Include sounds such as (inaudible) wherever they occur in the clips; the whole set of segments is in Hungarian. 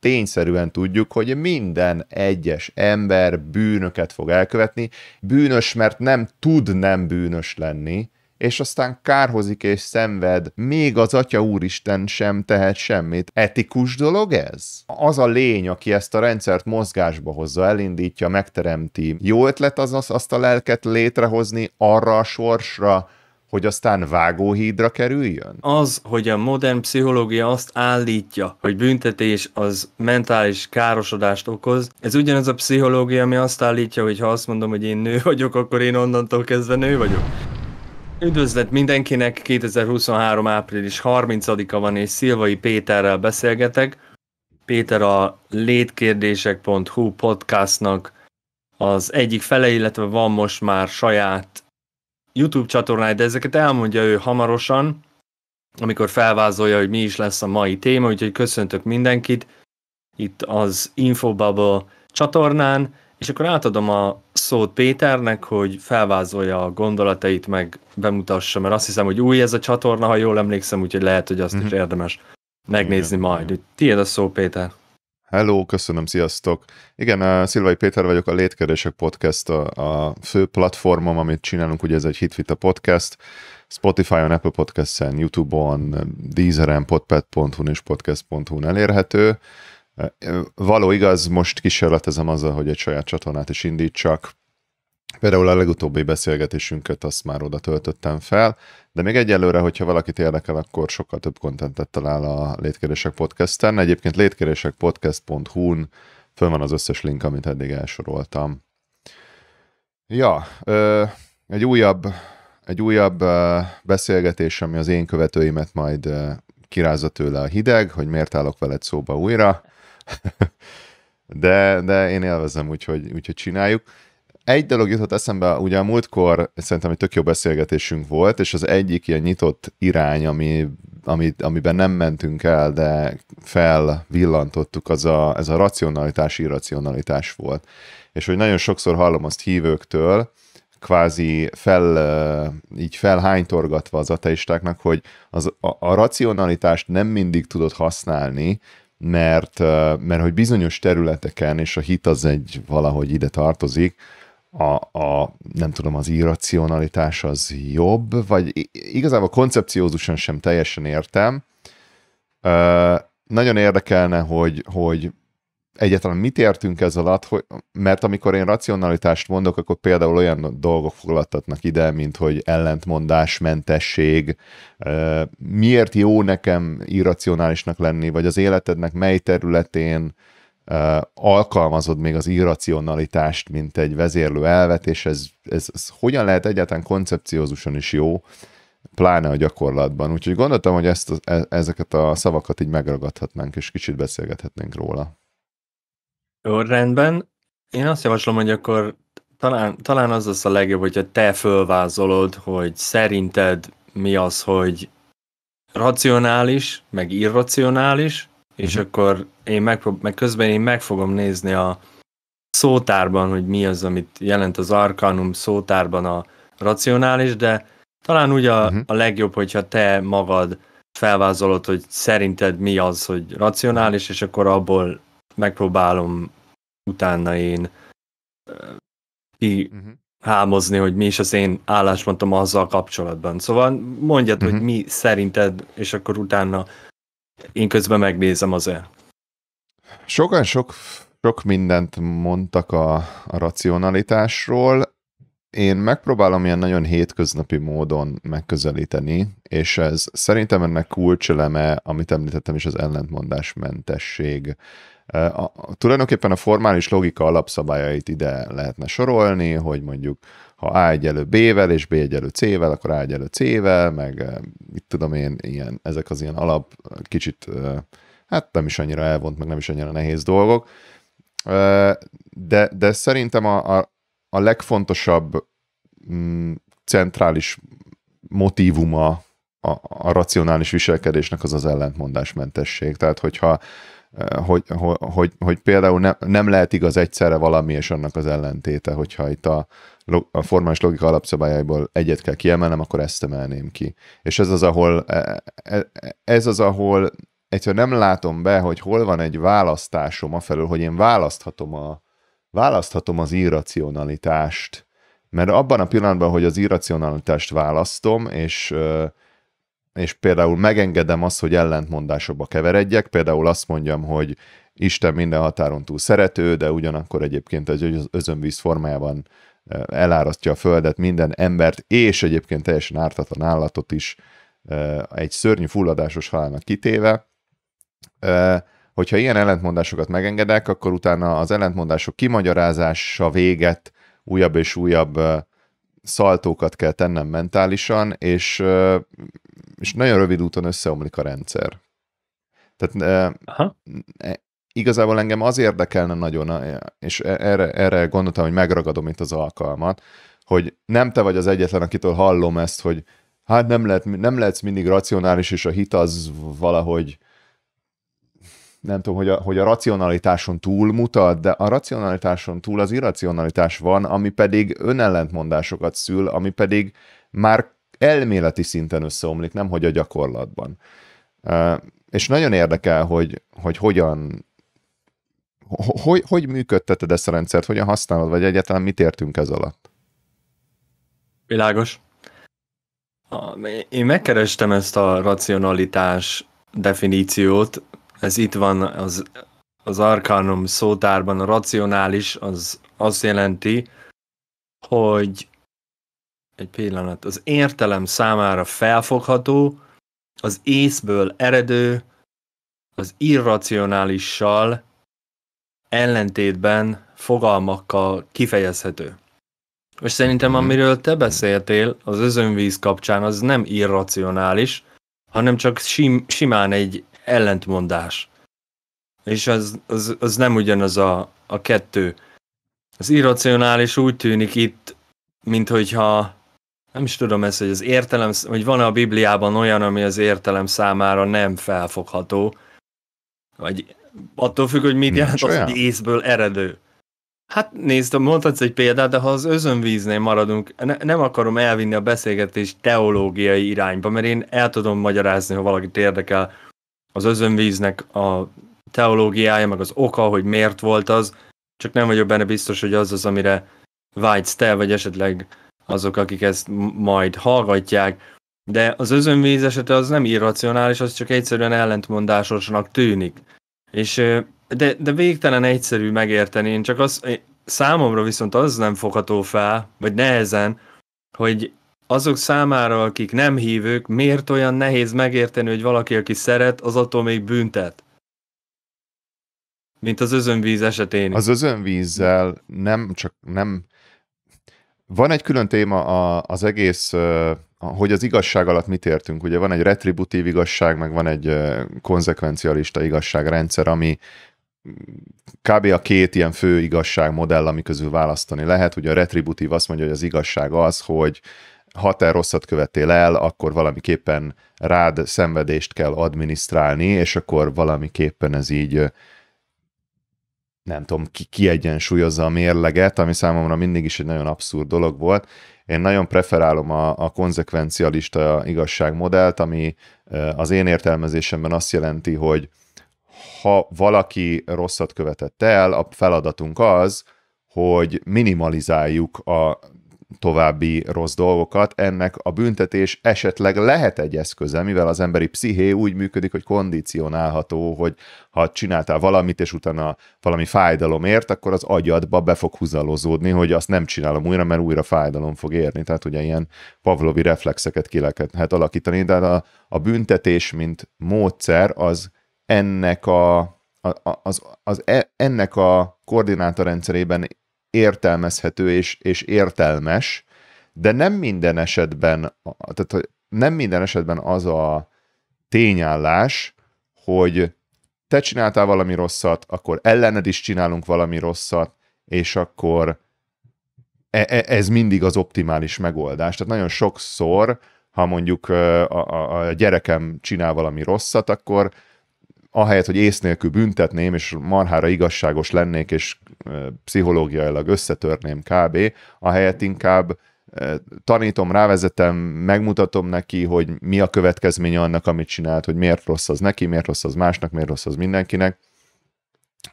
tényszerűen tudjuk, hogy minden egyes ember bűnöket fog elkövetni, bűnös, mert nem tud nem bűnös lenni, és aztán kárhozik és szenved, még az Atya Úristen sem tehet semmit. Etikus dolog ez? Az a lény, aki ezt a rendszert mozgásba hozza, elindítja, megteremti. Jó ötlet az, az azt a lelket létrehozni arra a sorsra, hogy aztán vágóhídra kerüljön? Az, hogy a modern pszichológia azt állítja, hogy büntetés az mentális károsodást okoz, ez ugyanaz a pszichológia, ami azt állítja, hogy ha azt mondom, hogy én nő vagyok, akkor én onnantól kezdve nő vagyok. Üdvözlet mindenkinek, 2023. április 30-a van, és Szilvai Péterrel beszélgetek. Péter a létkérdések.hu podcastnak az egyik fele, illetve van most már saját YouTube csatornáját, de ezeket elmondja ő hamarosan, amikor felvázolja, hogy mi is lesz a mai téma, úgyhogy köszöntök mindenkit itt az Infobubble csatornán, és akkor átadom a szót Péternek, hogy felvázolja a gondolatait, meg bemutassa, mert azt hiszem, hogy új ez a csatorna, ha jól emlékszem, úgyhogy lehet, hogy azt mm-hmm. is mhm. érdemes megnézni Igen. majd. Tiéd a szó, Péter. Hello, köszönöm, sziasztok! Igen, eh, Szilvai Péter vagyok, a Létkeresek Podcast a, a fő platformom, amit csinálunk, ugye ez egy Hitvita podcast, Spotify-on, Apple Podcast-en, YouTube-on, Deezeren, podpad.hu-n és podcast.hu-n elérhető. Eh, való igaz, most kísérletezem azzal, hogy egy saját csatornát is indítsak. Például a legutóbbi beszélgetésünket azt már oda töltöttem fel, de még egyelőre, hogyha valakit érdekel, akkor sokkal több kontentet talál a podcast podcasten. Egyébként létkérdésekpodcast.hu-n fönn van az összes link, amit eddig elsoroltam. Ja, ö, egy újabb, egy újabb ö, beszélgetés, ami az én követőimet majd ö, kirázza tőle a hideg, hogy miért állok veled szóba újra. (laughs) de, de én élvezem, úgyhogy, úgyhogy csináljuk. Egy dolog jutott eszembe, ugye a múltkor szerintem egy tök jó beszélgetésünk volt, és az egyik ilyen nyitott irány, ami, ami, amiben nem mentünk el, de felvillantottuk, az a, ez a racionalitás, irracionalitás volt. És hogy nagyon sokszor hallom azt hívőktől, kvázi fel, így felhánytorgatva az ateistáknak, hogy az, a, a racionalitást nem mindig tudod használni, mert, mert hogy bizonyos területeken, és a hit az egy valahogy ide tartozik, a, a, nem tudom, az irracionalitás az jobb, vagy igazából koncepciózusan sem teljesen értem. Ö, nagyon érdekelne, hogy, hogy egyáltalán mit értünk ez alatt, hogy, mert amikor én racionalitást mondok, akkor például olyan dolgok foglaltatnak ide, mint hogy ellentmondás, mentesség, miért jó nekem irracionálisnak lenni, vagy az életednek mely területén alkalmazod még az irracionalitást, mint egy vezérlő elvet, és ez, ez, ez hogyan lehet egyáltalán koncepciózusan is jó, pláne a gyakorlatban. Úgyhogy gondoltam, hogy ezt, e, ezeket a szavakat így megragadhatnánk, és kicsit beszélgethetnénk róla. Jó, rendben. Én azt javaslom, hogy akkor talán, talán az az a legjobb, hogyha te fölvázolod, hogy szerinted mi az, hogy racionális, meg irracionális, és akkor én megprób- meg közben én meg fogom nézni a szótárban, hogy mi az, amit jelent az arkanum szótárban a racionális, de talán úgy a, uh-huh. a legjobb, hogyha te magad felvázolod, hogy szerinted mi az, hogy racionális, és akkor abból megpróbálom utána én ki uh-huh. hámozni, hogy mi is az én álláspontom azzal kapcsolatban. Szóval mondjad, uh-huh. hogy mhm. mi szerinted, és akkor utána én közben megnézem azért. Sokan sok, sok mindent mondtak a, a racionalitásról. Én megpróbálom ilyen nagyon hétköznapi módon megközelíteni, és ez szerintem ennek kulcseleme, amit említettem is, az ellentmondásmentesség. A, a, tulajdonképpen a formális logika alapszabályait ide lehetne sorolni, hogy mondjuk ha A egyelő B-vel, és B egyelő C-vel, akkor A egyelő C-vel, meg eh, mit tudom én, ilyen, ezek az ilyen alap eh, kicsit, eh, hát nem is annyira elvont, meg nem is annyira nehéz dolgok, de, de szerintem a, a, a legfontosabb m, mm, centrális motivuma a, a racionális viselkedésnek az az ellentmondásmentesség. Tehát, hogyha hogy, hogy, hogy, hogy például ne, nem lehet igaz egyszerre valami és annak az ellentéte, hogyha itt a, a formális logika alapszabályaiból egyet kell kiemelnem, akkor ezt emelném ki. És ez az, ahol, e- e- e- ez az, ahol egyszerűen nem látom be, hogy hol van egy választásom afelől, hogy én választhatom, a, választhatom az irracionalitást, mert abban a pillanatban, hogy az irracionalitást választom, és és például megengedem azt, hogy ellentmondásokba keveredjek, például azt mondjam, hogy Isten minden határon túl szerető, de ugyanakkor egyébként egy özönvíz formájában elárasztja a földet, minden embert, és egyébként teljesen ártatlan állatot is egy szörnyű fulladásos halálnak kitéve. Hogyha ilyen ellentmondásokat megengedek, akkor utána az ellentmondások kimagyarázása véget újabb és újabb szaltókat kell tennem mentálisan, és, és nagyon rövid úton összeomlik a rendszer. Tehát Aha. E, igazából engem az érdekelne nagyon, és e- erre, erre gondoltam, hogy megragadom itt az alkalmat, hogy nem te vagy az egyetlen, akitől hallom ezt, hogy hát nem, lehet, nem lehetsz mindig racionális, és a hit az valahogy nem tudom, hogy a, hogy a racionalitáson túl mutat, de a racionalitáson túl az irracionalitás van, ami pedig önellentmondásokat szül, ami pedig már elméleti szinten összeomlik, nem hogy a gyakorlatban. És nagyon érdekel, hogy, hogy hogyan hogy, hogy működteted ezt a rendszert, hogyan használod, vagy egyáltalán mit értünk ez alatt? Világos. Én megkerestem ezt a racionalitás definíciót, ez itt van az, az Arkanum szótárban, a racionális az azt jelenti, hogy egy pillanat, az értelem számára felfogható, az észből eredő, az irracionálissal ellentétben fogalmakkal kifejezhető. És szerintem mhm. amiről te beszéltél az özönvíz kapcsán, az nem irracionális, hanem csak sim, simán egy ellentmondás. És az, az, az nem ugyanaz a, a kettő. Az irracionális úgy tűnik itt, mint hogyha nem is tudom ezt, hogy az értelem, hogy van-e a Bibliában olyan, ami az értelem számára nem felfogható, vagy attól függ, hogy mit jelent az, hogy észből eredő. Hát nézd, mondhatsz egy példát, de ha az özönvíznél maradunk, ne, nem akarom elvinni a beszélgetést teológiai irányba, mert én el tudom magyarázni, ha valakit érdekel az özönvíznek a teológiája, meg az oka, hogy miért volt az, csak nem vagyok benne biztos, hogy az az, amire vágysz te, vagy esetleg azok, akik ezt majd hallgatják, de az özönvíz esete az nem irracionális, az csak egyszerűen ellentmondásosnak tűnik. És, de, de végtelen egyszerű megérteni, én csak az, számomra viszont az nem fogható fel, vagy nehezen, hogy azok számára, akik nem hívők, miért olyan nehéz megérteni, hogy valaki, aki szeret, az attól még büntet? Mint az özönvíz esetén. Az özönvízzel nem csak nem... Van egy külön téma a, az egész hogy az igazság alatt mit értünk. Ugye van egy retributív igazság, meg van egy konzekvencialista igazságrendszer, ami kb. a két ilyen fő igazságmodell, ami közül választani lehet. Ugye a retributív azt mondja, hogy az igazság az, hogy ha te rosszat követtél el, akkor valamiképpen rád szenvedést kell adminisztrálni, és akkor valamiképpen ez így nem tudom, ki, kiegyensúlyozza a mérleget, ami számomra mindig is egy nagyon abszurd dolog volt. Én nagyon preferálom a, a konzekvencialista igazságmodellt, ami az én értelmezésemben azt jelenti, hogy ha valaki rosszat követett el, a feladatunk az, hogy minimalizáljuk a további rossz dolgokat. Ennek a büntetés esetleg lehet egy eszköze, mivel az emberi psziché úgy működik, hogy kondicionálható, hogy ha csináltál valamit, és utána valami fájdalom ért, akkor az agyadba be fog húzalozódni, hogy azt nem csinálom újra, mert újra fájdalom fog érni. Tehát ugye ilyen pavlovi reflexeket ki lehet alakítani, de hát a, a büntetés, mint módszer, az ennek a, a az, az, e, ennek a koordinátorrendszerében értelmezhető és, és értelmes, de nem minden esetben, tehát nem minden esetben az a tényállás, hogy te csináltál valami rosszat, akkor ellened is csinálunk valami rosszat, és akkor e, e, ez mindig az optimális megoldás. Tehát nagyon sokszor, ha mondjuk a, a, a gyerekem csinál valami rosszat, akkor ahelyett, hogy ész nélkül büntetném, és marhára igazságos lennék, és pszichológiailag összetörném kb., ahelyett inkább tanítom, rávezetem, megmutatom neki, hogy mi a következménye annak, amit csinált, hogy miért rossz az neki, miért rossz az másnak, miért rossz az mindenkinek.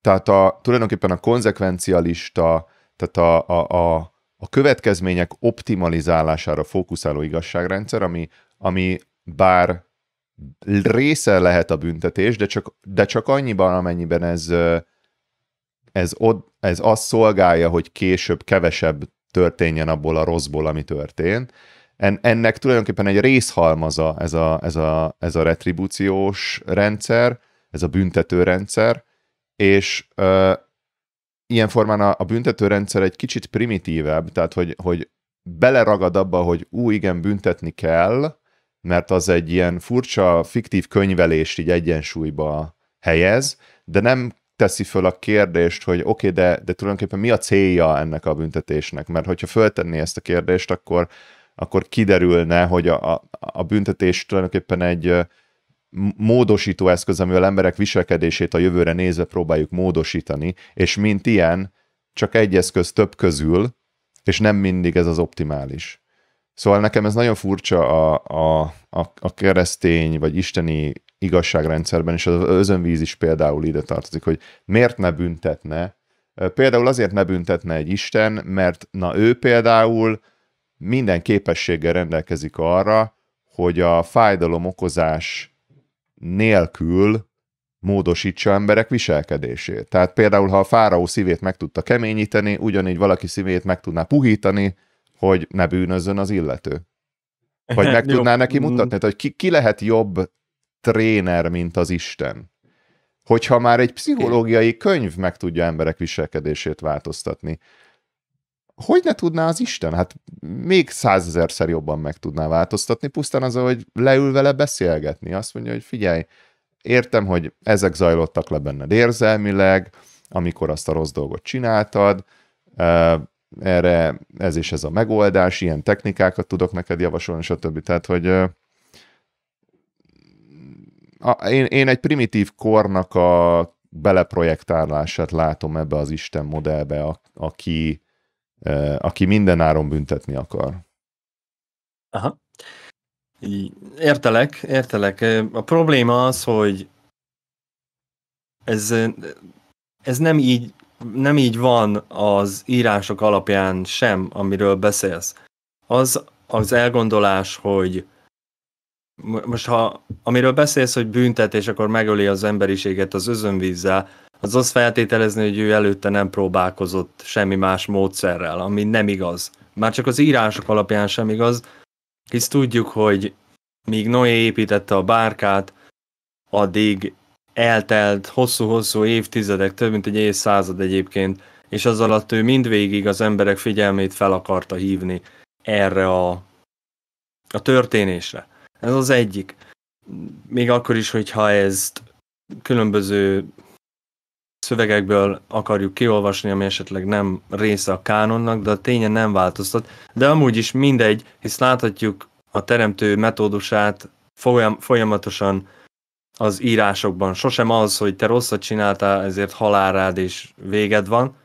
Tehát a, tulajdonképpen a konzekvencialista, tehát a, a, a, a következmények optimalizálására fókuszáló igazságrendszer, ami, ami bár része lehet a büntetés, de csak, de csak annyiban, amennyiben ez, ez, od, ez azt szolgálja, hogy később kevesebb történjen abból a rosszból, ami történt. En, ennek tulajdonképpen egy részhalmaza ez a, ez, a, ez a retribúciós rendszer, ez a büntető rendszer, és ö, ilyen formán a, a büntető rendszer egy kicsit primitívebb, tehát hogy, hogy beleragad abba, hogy ú, igen, büntetni kell, mert az egy ilyen furcsa, fiktív könyvelést így egyensúlyba helyez, de nem teszi föl a kérdést, hogy oké, okay, de, de tulajdonképpen mi a célja ennek a büntetésnek, mert hogyha föltenné ezt a kérdést, akkor, akkor kiderülne, hogy a, a, a büntetés tulajdonképpen egy módosító eszköz, amivel emberek viselkedését a jövőre nézve próbáljuk módosítani, és mint ilyen, csak egy eszköz több közül, és nem mindig ez az optimális. Szóval nekem ez nagyon furcsa a, a, a, a keresztény vagy isteni igazságrendszerben, és az özönvíz is például ide tartozik, hogy miért ne büntetne, például azért ne büntetne egy Isten, mert na ő például minden képességgel rendelkezik arra, hogy a fájdalom okozás nélkül módosítsa emberek viselkedését. Tehát például, ha a fáraó szívét meg tudta keményíteni, ugyanígy valaki szívét meg tudná puhítani, hogy ne bűnözön az illető? Vagy (laughs) meg tudná neki mm. mutatni? hogy ki, ki lehet jobb tréner, mint az Isten? Hogyha már egy pszichológiai könyv meg tudja emberek viselkedését változtatni, hogy ne tudná az Isten? Hát még százezerszer jobban meg tudná változtatni, pusztán az, hogy leül vele beszélgetni. Azt mondja, hogy figyelj, értem, hogy ezek zajlottak le benned érzelmileg, amikor azt a rossz dolgot csináltad, erre ez és ez a megoldás, ilyen technikákat tudok neked javasolni, stb. Tehát, hogy a, én, én egy primitív kornak a beleprojektálását látom ebbe az Isten modellbe, a, aki, aki mindenáron büntetni akar. Aha. Értelek, értelek. A probléma az, hogy ez, ez nem így nem így van az írások alapján sem, amiről beszélsz. Az az elgondolás, hogy most ha amiről beszélsz, hogy büntet, és akkor megöli az emberiséget az özönvízzel, az azt feltételezni, hogy ő előtte nem próbálkozott semmi más módszerrel, ami nem igaz. Már csak az írások alapján sem igaz, hisz tudjuk, hogy míg Noé építette a bárkát, addig eltelt hosszú-hosszú évtizedek, több mint egy évszázad egyébként, és az alatt ő mindvégig az emberek figyelmét fel akarta hívni erre a, a történésre. Ez az egyik. Még akkor is, hogyha ezt különböző szövegekből akarjuk kiolvasni, ami esetleg nem része a kánonnak, de a ténye nem változtat. De amúgy is mindegy, hisz láthatjuk a teremtő metódusát folyam- folyamatosan az írásokban. Sosem az, hogy te rosszat csináltál, ezért halálrád és véged van,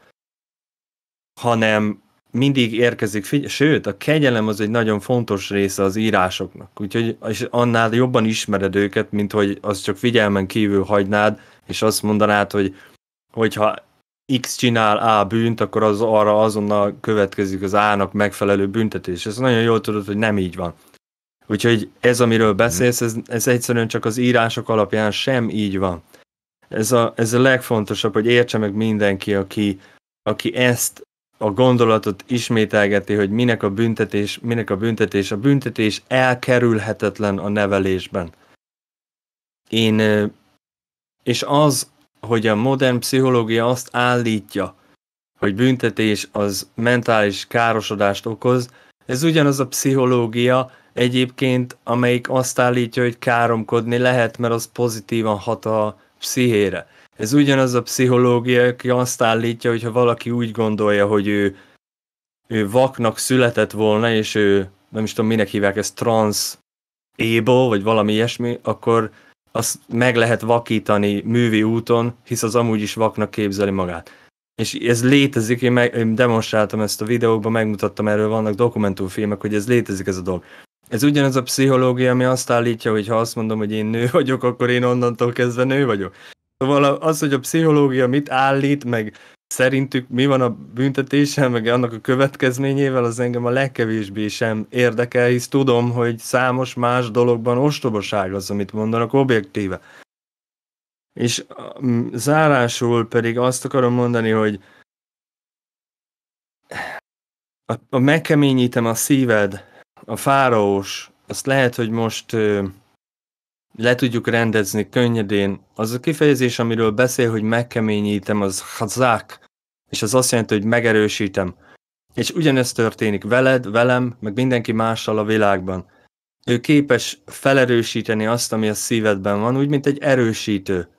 hanem mindig érkezik, figy- sőt, a kegyelem az egy nagyon fontos része az írásoknak, úgyhogy és annál jobban ismered őket, mint hogy az csak figyelmen kívül hagynád, és azt mondanád, hogy hogyha X csinál A bűnt, akkor az arra azonnal következik az A-nak megfelelő büntetés. Ez nagyon jól tudod, hogy nem így van. Úgyhogy ez, amiről mhm. beszélsz, ez, ez egyszerűen csak az írások alapján sem így van. Ez a, ez a legfontosabb, hogy értse meg mindenki, aki, aki ezt a gondolatot ismételgeti, hogy minek a büntetés, minek a büntetés. A büntetés elkerülhetetlen a nevelésben. Én, és az, hogy a modern pszichológia azt állítja, hogy büntetés az mentális károsodást okoz, ez ugyanaz a pszichológia, egyébként, amelyik azt állítja, hogy káromkodni lehet, mert az pozitívan hat a pszichére. Ez ugyanaz a pszichológia, aki azt állítja, hogy ha valaki úgy gondolja, hogy ő, ő vaknak született volna, és ő nem is tudom, minek hívják ezt, trans able, vagy valami ilyesmi, akkor azt meg lehet vakítani művi úton, hisz az amúgy is vaknak képzeli magát. És ez létezik, én, meg, én demonstráltam ezt a videóban, megmutattam, erről vannak dokumentumfilmek, hogy ez létezik ez a dolog. Ez ugyanaz a pszichológia, ami azt állítja, hogy ha azt mondom, hogy én nő vagyok, akkor én onnantól kezdve nő vagyok. Szóval az, hogy a pszichológia mit állít, meg szerintük mi van a büntetésem, meg annak a következményével, az engem a legkevésbé sem érdekel, hisz tudom, hogy számos más dologban ostobaság az, amit mondanak objektíve. És zárásul pedig azt akarom mondani, hogy a, a megkeményítem a szíved a fáraós, azt lehet, hogy most ö, le tudjuk rendezni könnyedén. Az a kifejezés, amiről beszél, hogy megkeményítem, az hazák, és az azt jelenti, hogy megerősítem. És ugyanezt történik veled, velem, meg mindenki mással a világban. Ő képes felerősíteni azt, ami a szívedben van, úgy, mint egy erősítő.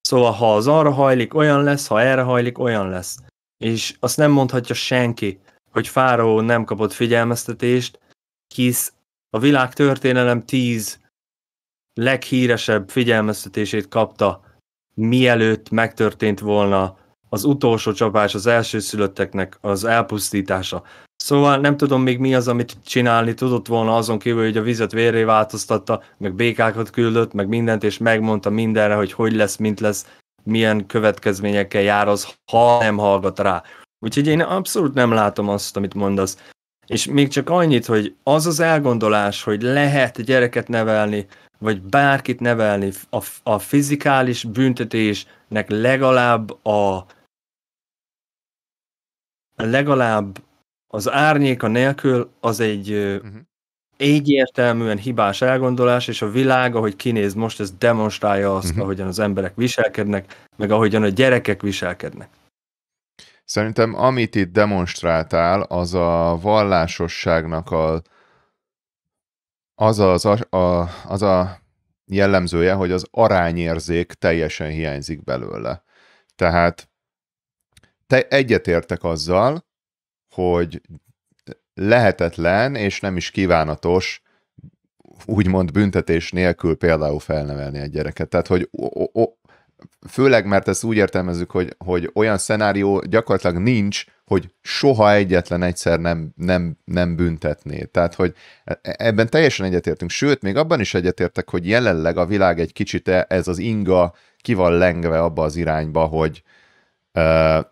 Szóval, ha az arra hajlik, olyan lesz, ha erre hajlik, olyan lesz. És azt nem mondhatja senki, hogy Fáraó nem kapott figyelmeztetést, hisz a világ történelem tíz leghíresebb figyelmeztetését kapta, mielőtt megtörtént volna az utolsó csapás az első szülötteknek az elpusztítása. Szóval nem tudom még mi az, amit csinálni tudott volna azon kívül, hogy a vizet vérré változtatta, meg békákat küldött, meg mindent, és megmondta mindenre, hogy hogy lesz, mint lesz, milyen következményekkel jár az, ha nem hallgat rá. Úgyhogy én abszolút nem látom azt, amit mondasz. És még csak annyit, hogy az az elgondolás, hogy lehet gyereket nevelni, vagy bárkit nevelni, a, a fizikális büntetésnek legalább a legalább az árnyéka nélkül az egy uh-huh. Mhm. egyértelműen hibás elgondolás, és a világ, ahogy kinéz most, ez demonstrálja azt, uh-huh. ahogyan az emberek viselkednek, meg ahogyan a gyerekek viselkednek. Szerintem amit itt demonstráltál, az a vallásosságnak a, az, az, a, a, az a jellemzője, hogy az arányérzék teljesen hiányzik belőle. Tehát te egyetértek azzal, hogy lehetetlen és nem is kívánatos úgymond büntetés nélkül például felnevelni egy gyereket. Tehát, hogy főleg mert ezt úgy értelmezzük, hogy, hogy olyan szenárió gyakorlatilag nincs, hogy soha egyetlen egyszer nem, nem, nem büntetné. Tehát, hogy ebben teljesen egyetértünk, sőt, még abban is egyetértek, hogy jelenleg a világ egy kicsit e, ez az inga ki van lengve abba az irányba, hogy,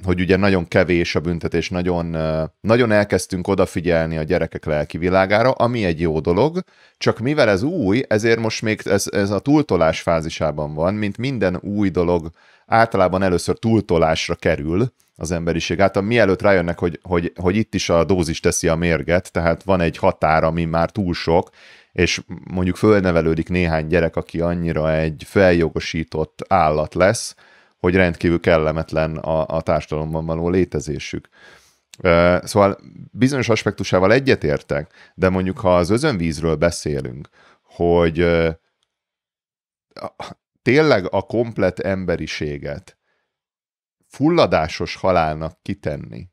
hogy ugye nagyon kevés a büntetés, nagyon, nagyon elkezdtünk odafigyelni a gyerekek lelki világára, ami egy jó dolog, csak mivel ez új, ezért most még ez, ez a túltolás fázisában van, mint minden új dolog általában először túltolásra kerül, az emberiség által, mielőtt rájönnek, hogy, hogy, hogy itt is a dózis teszi a mérget, tehát van egy határ, ami már túl sok, és mondjuk fölnevelődik néhány gyerek, aki annyira egy feljogosított állat lesz, hogy rendkívül kellemetlen a, a társadalomban való létezésük. Szóval bizonyos aspektusával egyetértek, de mondjuk ha az özönvízről beszélünk, hogy tényleg a komplet emberiséget fulladásos halálnak kitenni,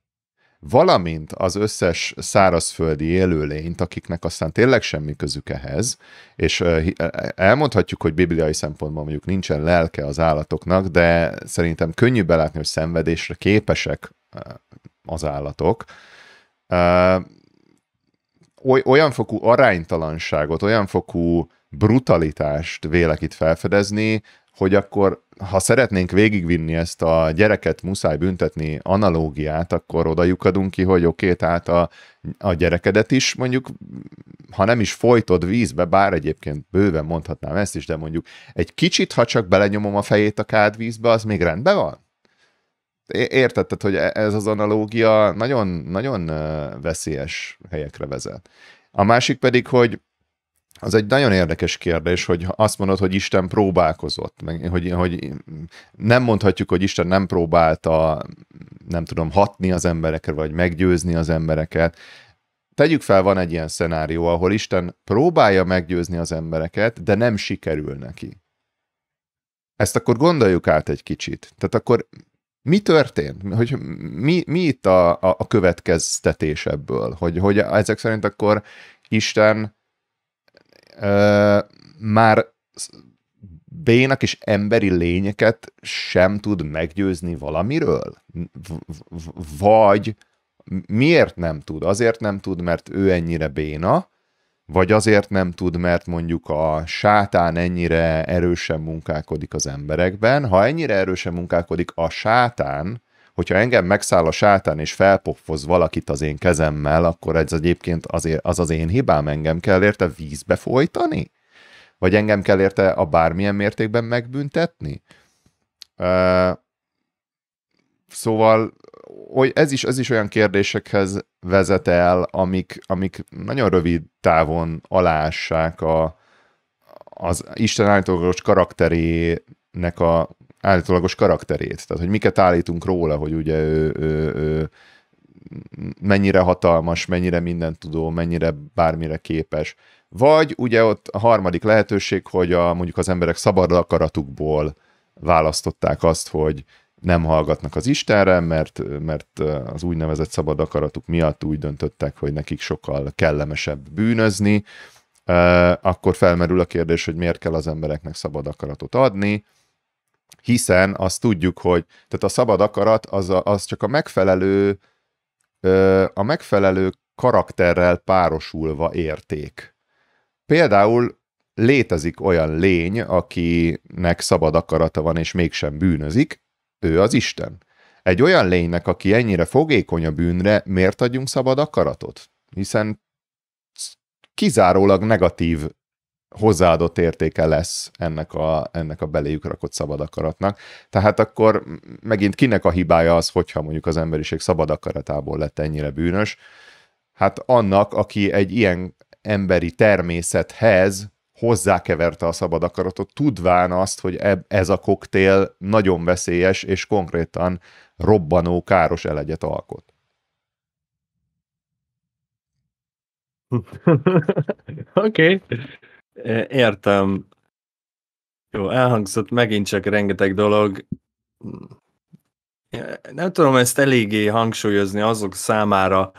valamint az összes szárazföldi élőlényt, akiknek aztán tényleg semmi közük ehhez, és e, e, elmondhatjuk, hogy bibliai szempontból mondjuk nincsen lelke az állatoknak, de szerintem könnyű belátni, hogy szenvedésre képesek az állatok, olyan fokú aránytalanságot, olyan fokú brutalitást vélek itt felfedezni, hogy akkor ha szeretnénk végigvinni ezt a gyereket muszáj büntetni analógiát, akkor oda lyukadunk ki, hogy oké, okay, tehát a, a gyerekedet is mondjuk, ha nem is folytod vízbe, bár egyébként bőven mondhatnám ezt is, de mondjuk egy kicsit, ha csak belenyomom a fejét a kádvízbe, az még rendben van? Értetted, hogy e- ez az analógia nagyon, nagyon veszélyes helyekre vezet. A másik pedig, hogy az egy nagyon érdekes kérdés, hogy azt mondod, hogy Isten próbálkozott, meg hogy, hogy nem mondhatjuk, hogy Isten nem próbálta, nem tudom, hatni az emberekre, vagy meggyőzni az embereket. Tegyük fel, van egy ilyen szenárió, ahol Isten próbálja meggyőzni az embereket, de nem sikerül neki. Ezt akkor gondoljuk át egy kicsit. Tehát akkor mi történt? Hogy mi, mi itt a, a, a következtetés ebből? Hogy, hogy ezek szerint akkor Isten már Bénak is emberi lényeket sem tud meggyőzni valamiről? Vagy miért nem tud? Azért nem tud, mert ő ennyire béna, vagy azért nem tud, mert mondjuk a sátán ennyire erősen munkálkodik az emberekben. Ha ennyire erősen munkálkodik a sátán, hogyha engem megszáll a sátán és felpoffoz valakit az én kezemmel, akkor ez egyébként azért, az az én hibám, engem kell érte vízbe folytani? Vagy engem kell érte a bármilyen mértékben megbüntetni? Uh, szóval hogy ez, is, ez is olyan kérdésekhez vezet el, amik, amik nagyon rövid távon alássák a, az Isten állítólagos karakterének a állítólagos karakterét, tehát hogy miket állítunk róla, hogy ugye ő, ő, ő mennyire hatalmas, mennyire tudó, mennyire bármire képes. Vagy ugye ott a harmadik lehetőség, hogy a, mondjuk az emberek szabad akaratukból választották azt, hogy nem hallgatnak az Istenre, mert, mert az úgynevezett szabad akaratuk miatt úgy döntöttek, hogy nekik sokkal kellemesebb bűnözni, akkor felmerül a kérdés, hogy miért kell az embereknek szabad akaratot adni, hiszen azt tudjuk, hogy tehát a szabad akarat az, a, az csak a megfelelő a megfelelő karakterrel párosulva érték. Például létezik olyan lény, akinek szabad akarata van és mégsem bűnözik, ő az Isten. Egy olyan lénynek, aki ennyire fogékony a bűnre, miért adjunk szabad akaratot? Hiszen kizárólag negatív hozzáadott értéke lesz ennek a, ennek a beléjük rakott szabad akaratnak. Tehát akkor megint kinek a hibája az, hogyha mondjuk az emberiség szabad akaratából lett ennyire bűnös? Hát annak, aki egy ilyen emberi természethez hozzákeverte a szabad akaratot, tudván azt, hogy ez a koktél nagyon veszélyes és konkrétan robbanó, káros elegyet alkot. (laughs) Oké. okay. Értem. Jó, elhangzott megint csak rengeteg dolog. Hm. Nem tudom ezt eléggé hangsúlyozni azok számára,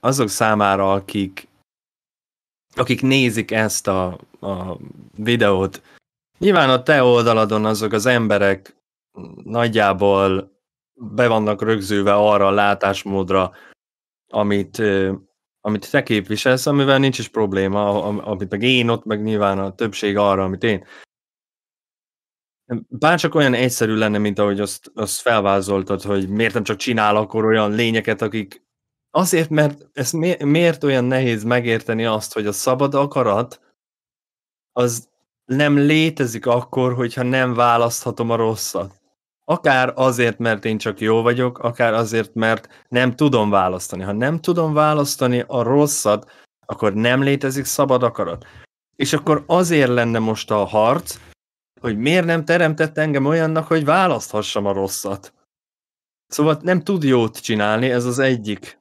azok számára, akik, akik nézik ezt a, a videót. Nyilván a te oldaladon azok az emberek nagyjából be vannak rögzülve arra a látásmódra, amit amit te képviselsz, amivel nincs is probléma, amit meg én ott, meg nyilván a többség arra, amit én. Bár csak olyan egyszerű lenne, mint ahogy azt, azt felvázoltad, hogy miért nem csak csinál akkor olyan lényeket, akik azért, mert ez miért olyan nehéz megérteni azt, hogy a szabad akarat az nem létezik akkor, hogyha nem választhatom a rosszat. Akár azért, mert én csak jó vagyok, akár azért, mert nem tudom választani. Ha nem tudom választani a rosszat, akkor nem létezik szabad akarat. És akkor azért lenne most a harc, hogy miért nem teremtett engem olyannak, hogy választhassam a rosszat. Szóval nem tud jót csinálni, ez az egyik.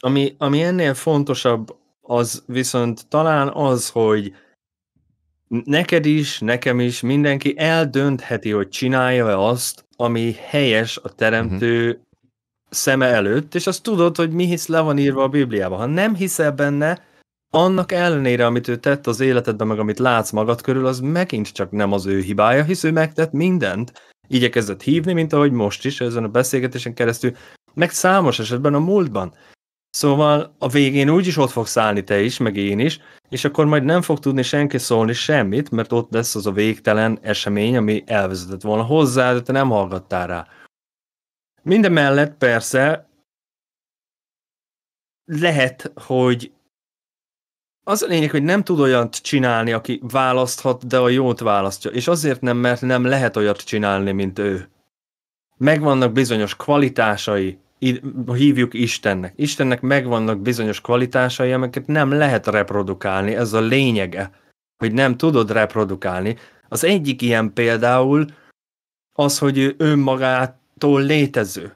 Ami, ami ennél fontosabb, az viszont talán az, hogy neked is, nekem is, mindenki eldöntheti, hogy csinálja-e azt, ami helyes a teremtő uh-huh. szeme előtt, és azt tudod, hogy mi hisz le van írva a Bibliában. Ha nem hiszel benne, annak ellenére, amit ő tett az életedben, meg amit látsz magad körül, az megint csak nem az ő hibája, hisz ő megtett mindent. Igyekezett hívni, mint ahogy most is, ezen a beszélgetésen keresztül, meg számos esetben a múltban. Szóval a végén úgyis ott fogsz állni te is, meg én is, és akkor majd nem fog tudni senki szólni semmit, mert ott lesz az a végtelen esemény, ami elvezetett volna hozzá, de te nem hallgattál rá. Minden mellett persze lehet, hogy az a lényeg, hogy nem tud olyat csinálni, aki választhat, de a jót választja, és azért nem, mert nem lehet olyat csinálni, mint ő. Megvannak bizonyos kvalitásai, hívjuk Istennek. Istennek megvannak bizonyos kvalitásai, amiket nem lehet reprodukálni, ez a lényege, hogy nem tudod reprodukálni. Az egyik ilyen például az, hogy ő önmagától létező.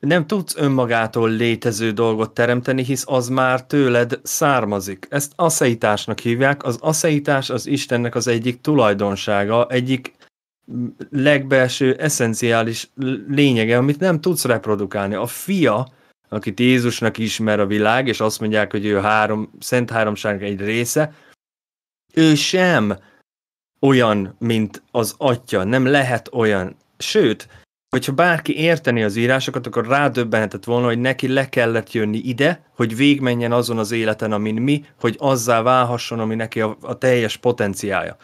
Nem tudsz önmagától létező dolgot teremteni, hisz az már tőled származik. Ezt aszeitásnak hívják. Az aszeitás az Istennek az egyik tulajdonsága, egyik legbelső, eszenciális lényege, amit nem tudsz reprodukálni. A fia, akit Jézusnak ismer a világ, és azt mondják, hogy ő három, szent háromság egy része, ő sem olyan, mint az atya, nem lehet olyan. Sőt, hogyha bárki érteni az írásokat, akkor rádöbbenhetett volna, hogy neki le kellett jönni ide, hogy végmenjen azon az életen, amin mi, hogy azzá válhasson, ami neki a, a teljes potenciája.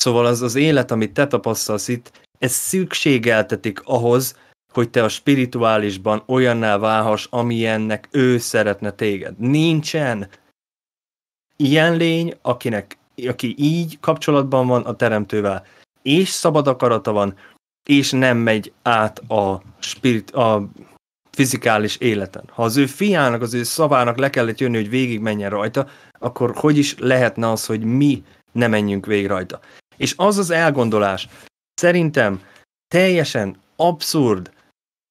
Szóval az az élet, amit te tapasztalsz itt, ez szükségeltetik ahhoz, hogy te a spirituálisban olyanná válhass, amilyennek ő szeretne téged. Nincsen ilyen lény, akinek, aki így kapcsolatban van a teremtővel, és szabad akarata van, és nem megy át a, spirit, a fizikális életen. Ha az ő fiának, az ő szavának le kellett jönni, hogy végig menjen rajta, akkor hogy is lehetne az, hogy mi ne menjünk végig rajta. És az az elgondolás szerintem teljesen abszurd,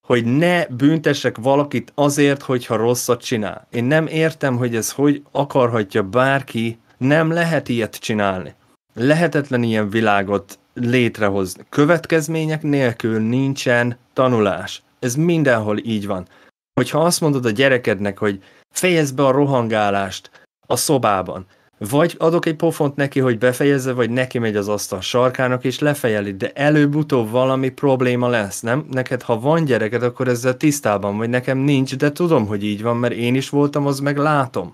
hogy ne büntessek valakit azért, hogyha rosszat csinál. Én nem értem, hogy ez hogy akarhatja bárki, nem lehet ilyet csinálni. Lehetetlen ilyen világot létrehozni. Következmények nélkül nincsen tanulás. Ez mindenhol így van. Hogyha azt mondod a gyerekednek, hogy fejezd be a rohangálást a szobában, vagy adok egy pofont neki, hogy befejezze, vagy neki megy az asztal sarkának, és lefejeli, de előbb-utóbb valami probléma lesz, nem? Neked, ha van gyereked, akkor ezzel tisztában vagy, nekem nincs, de tudom, hogy így van, mert én is voltam, az meg látom.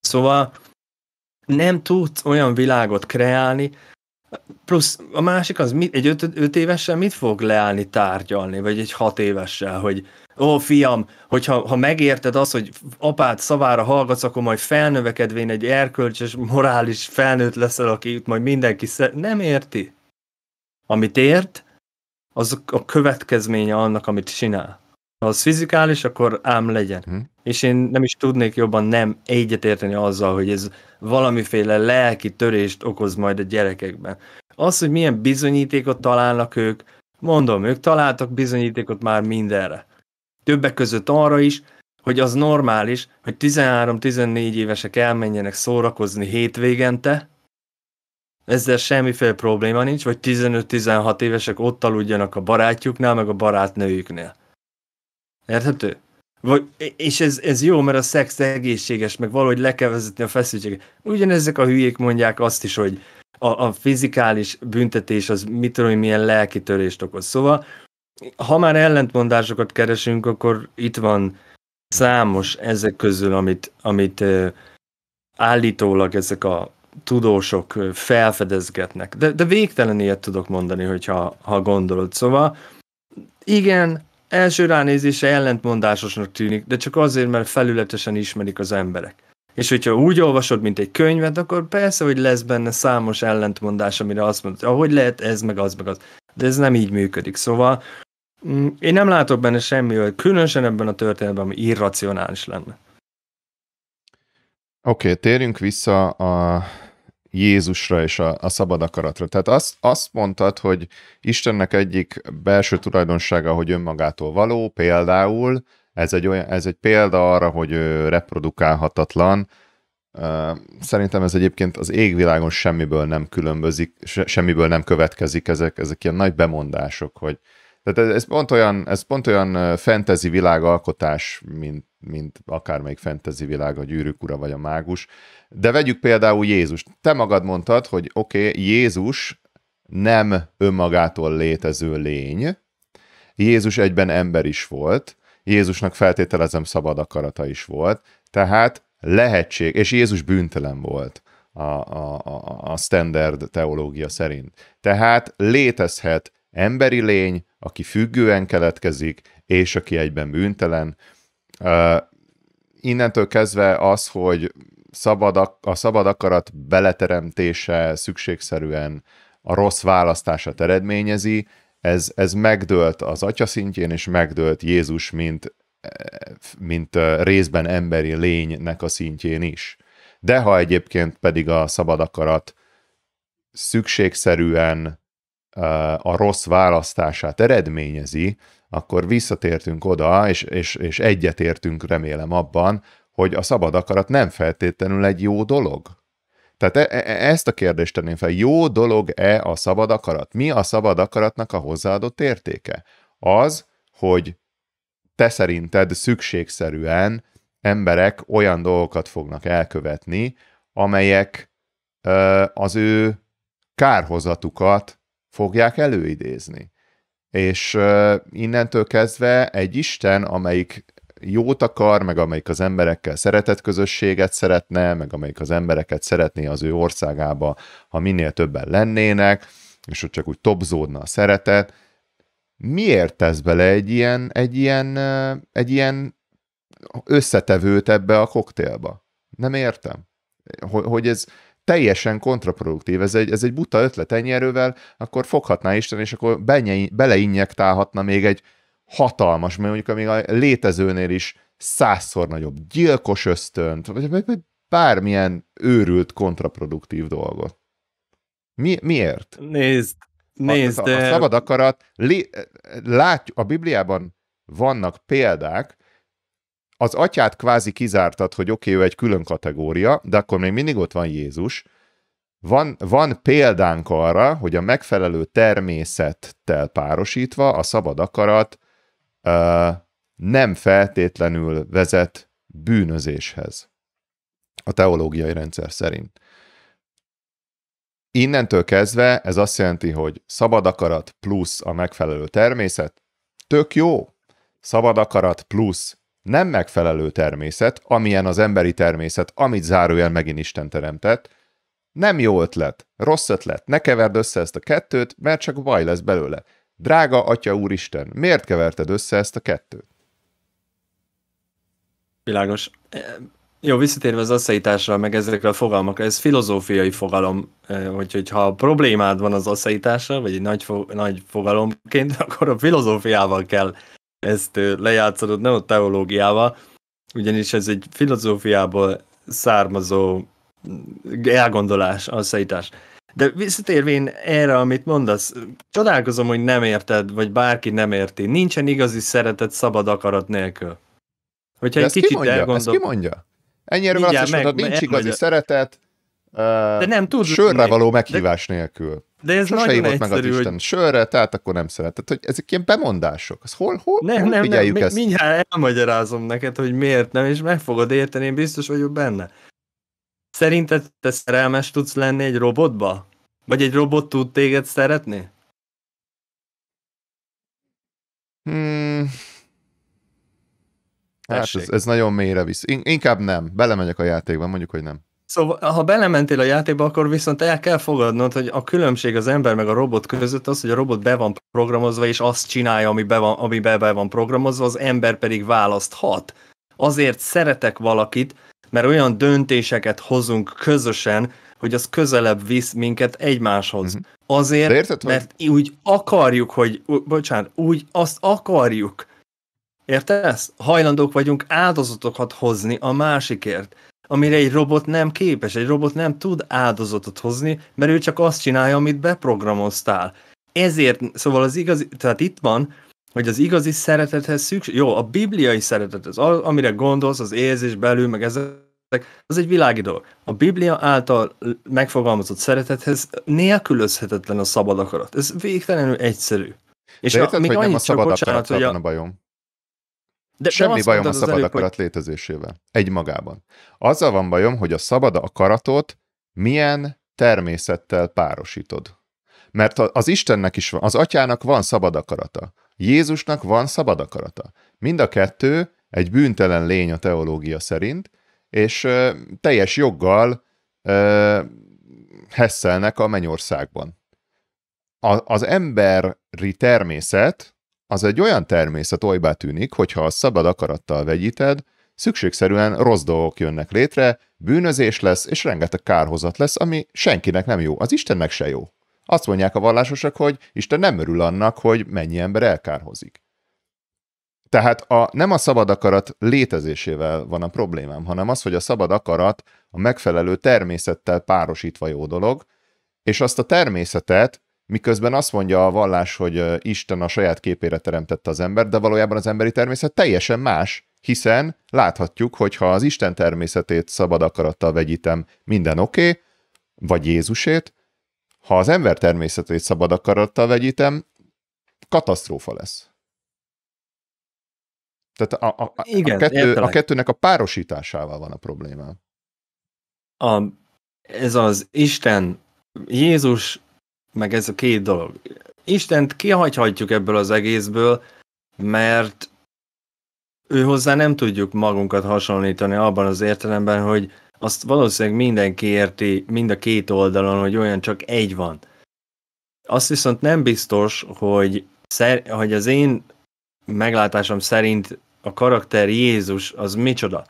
Szóval nem tudsz olyan világot kreálni, plusz a másik az, mit, egy öt, öt évessel mit fog leállni tárgyalni, vagy egy hat évessel, hogy ó fiam, hogyha ha megérted azt, hogy apád szavára hallgatsz, akkor majd felnövekedvén egy erkölcsös, morális felnőtt leszel, aki itt majd mindenki szer- nem érti. Amit ért, az a következménye annak, amit csinál. Ha az fizikális, akkor ám legyen. Hm. És én nem is tudnék jobban nem egyetérteni azzal, hogy ez valamiféle lelki törést okoz majd a gyerekekben. Az, hogy milyen bizonyítékot találnak ők, mondom, ők találtak bizonyítékot már mindenre Többek között arra is, hogy az normális, hogy 13-14 évesek elmenjenek szórakozni hétvégente, ezzel semmiféle probléma nincs, vagy 15-16 évesek ott aludjanak a barátjuknál, meg a barátnőjüknél. Érthető? Vagy, és ez, ez jó, mert a szex egészséges, meg valahogy le kell vezetni a feszültséget. Ugyanezek a hülyék mondják azt is, hogy a, a fizikális büntetés az mit tudom, milyen lelkitörést okoz. Szóval ha már ellentmondásokat keresünk, akkor itt van számos ezek közül, amit, amit állítólag ezek a tudósok felfedezgetnek. De, de végtelen ilyet tudok mondani, hogyha ha gondolod. Szóval igen, első ránézése ellentmondásosnak tűnik, de csak azért, mert felületesen ismerik az emberek. És hogyha úgy olvasod, mint egy könyvet, akkor persze, hogy lesz benne számos ellentmondás, amire azt mondod, ahogy lehet ez, meg az, meg az. De ez nem így működik. Szóval Mm, én nem látok benne semmi, hogy különösen ebben a történetben, ami irracionális lenne. Oké, okay, térjünk vissza a Jézusra és a, a szabad akaratra. Tehát azt, azt mondtad, hogy Istennek egyik belső tulajdonsága, hogy önmagától való, például ez egy, olyan, ez egy példa arra, hogy ő reprodukálhatatlan. Szerintem ez egyébként az égvilágon semmiből nem különbözik, semmiből nem következik, ezek, ezek ilyen nagy bemondások, hogy, tehát ez, ez pont olyan, ez pont olyan fantasy világalkotás, mint, mint akármelyik fantasy világ, a gyűrűk ura vagy a mágus. De vegyük például Jézust. Te magad mondtad, hogy oké, okay, Jézus nem önmagától létező lény, Jézus egyben ember is volt, Jézusnak feltételezem szabad akarata is volt, tehát lehetség, és Jézus bűntelen volt a, a, a standard teológia szerint. Tehát létezhet emberi lény, aki függően keletkezik, és aki egyben bűntelen. Uh, innentől kezdve az, hogy szabad ak- a szabad akarat beleteremtése szükségszerűen a rossz választását eredményezi, ez, ez megdőlt az atya szintjén, és megdőlt Jézus, mint, mint részben emberi lénynek a szintjén is. De ha egyébként pedig a szabad akarat szükségszerűen a rossz választását eredményezi, akkor visszatértünk oda, és, és, és egyetértünk remélem abban, hogy a szabad akarat nem feltétlenül egy jó dolog. Tehát e, e- e- ezt a kérdést tenném fel, jó dolog-e a szabad akarat? Mi a szabad akaratnak a hozzáadott értéke? Az, hogy te szerinted szükségszerűen emberek olyan dolgokat fognak elkövetni, amelyek ö, az ő kárhozatukat fogják előidézni. És innentől kezdve egy Isten, amelyik jót akar, meg amelyik az emberekkel szeretett közösséget szeretne, meg amelyik az embereket szeretné az ő országába, ha minél többen lennének, és ott csak úgy topzódna a szeretet. Miért tesz bele egy ilyen, egy ilyen, egy ilyen összetevőt ebbe a koktélba? Nem értem. Hogy ez, teljesen kontraproduktív, ez egy, ez egy buta ötlet ennyi erővel, akkor foghatná Isten, és akkor benye, beleinjektálhatna még egy hatalmas, mert mondjuk még a létezőnél is százszor nagyobb gyilkos ösztönt, vagy, vagy, vagy bármilyen őrült, kontraproduktív dolgot. Mi, miért? Nézd, nézd. A, a, a szabad akarat, lé, látj, a Bibliában vannak példák, az atyát kvázi kizártad, hogy oké, okay, ő egy külön kategória, de akkor még mindig ott van Jézus. Van, van példánk arra, hogy a megfelelő természettel párosítva a szabad akarat ö, nem feltétlenül vezet bűnözéshez a teológiai rendszer szerint. Innentől kezdve ez azt jelenti, hogy szabad akarat plusz a megfelelő természet, tök jó. Szabad akarat plusz nem megfelelő természet, amilyen az emberi természet, amit zárójel megint Isten teremtett, nem jó ötlet, rossz ötlet, ne keverd össze ezt a kettőt, mert csak baj lesz belőle. Drága Atya Úristen, miért keverted össze ezt a kettőt? Világos. E, jó, visszatérve az asszaitásra, meg ezekre a fogalmakra, ez filozófiai fogalom, e, hogy ha problémád van az asszaitással, vagy egy nagy, fo- nagy fogalomként, (laughs) akkor a filozófiával kell ezt lejátszanod nem a teológiával, ugyanis ez egy filozófiából származó mm, elgondolás, alszaitás. De visszatérvén erre, amit mondasz, csodálkozom, hogy nem érted, vagy bárki nem érti. Nincsen igazi szeretet szabad akarat nélkül. Hogyha De egy kicsit ki mondja? elgondol... Ezt ki mondja? Ennyire azt is mondod, nincs igazi szeretet, de nem tud. Sörre való meghívás de, nélkül. De ez Sose nagyon meg az Isten. Hogy... Sörre, tehát akkor nem Tehát, Hogy ezek ilyen bemondások. Az hol, hol, nem, hol nem, figyeljük nem, ezt? Mindjárt elmagyarázom neked, hogy miért nem, és meg fogod érteni, én biztos vagyok benne. Szerinted te szerelmes tudsz lenni egy robotba? Vagy egy robot tud téged szeretni? Hmm. Hát ez, ez nagyon mélyre visz. In- inkább nem. Belemegyek a játékban, mondjuk, hogy nem. Szóval, ha belementél a játékba, akkor viszont el kell fogadnod, hogy a különbség az ember meg a robot között az, hogy a robot be van programozva, és azt csinálja, ami be van, ami be, be van programozva, az ember pedig választhat. Azért szeretek valakit, mert olyan döntéseket hozunk közösen, hogy az közelebb visz minket egymáshoz. Mm-hmm. Azért, érted, mert hogy... úgy akarjuk, hogy, bocsánat, úgy azt akarjuk, Érted? Hajlandók vagyunk áldozatokat hozni a másikért amire egy robot nem képes, egy robot nem tud áldozatot hozni, mert ő csak azt csinálja, amit beprogramoztál. Ezért, szóval az igazi, tehát itt van, hogy az igazi szeretethez szükség, jó, a bibliai szeretet, az, amire gondolsz, az érzés belül, meg ezek, az egy világi dolog. A Biblia által megfogalmazott szeretethez nélkülözhetetlen a szabad akarat. Ez végtelenül egyszerű. És De érted, a, még hogy nem a szabad akarat, hogy a... a bajom. De, Semmi de bajom a szabad előbb, akarat hogy... létezésével. Egy magában. Azzal van bajom, hogy a szabad akaratot milyen természettel párosítod. Mert az Istennek is van, az Atyának van szabad akarata. Jézusnak van szabad akarata. Mind a kettő egy bűntelen lény a teológia szerint, és ö, teljes joggal ö, hesszelnek a mennyországban. A, az emberi természet az egy olyan természet olybá tűnik, hogyha a szabad akarattal vegyíted, szükségszerűen rossz dolgok jönnek létre, bűnözés lesz, és rengeteg kárhozat lesz, ami senkinek nem jó, az Istennek se jó. Azt mondják a vallásosak, hogy Isten nem örül annak, hogy mennyi ember elkárhozik. Tehát a, nem a szabad akarat létezésével van a problémám, hanem az, hogy a szabad akarat a megfelelő természettel párosítva jó dolog, és azt a természetet miközben azt mondja a vallás, hogy Isten a saját képére teremtette az ember, de valójában az emberi természet teljesen más, hiszen láthatjuk, hogy ha az Isten természetét szabad akarattal vegyítem, minden oké, okay, vagy Jézusét, ha az ember természetét szabad akarattal vegyítem, katasztrófa lesz. Tehát a, a, a, Igen, a, kettő, a kettőnek a párosításával van a probléma. A, ez az Isten, Jézus meg ez a két dolog. Istent kihagyhatjuk ebből az egészből, mert ő hozzá nem tudjuk magunkat hasonlítani abban az értelemben, hogy azt valószínűleg mindenki érti mind a két oldalon, hogy olyan csak egy van. Azt viszont nem biztos, hogy, szer- hogy az én meglátásom szerint a karakter Jézus az micsoda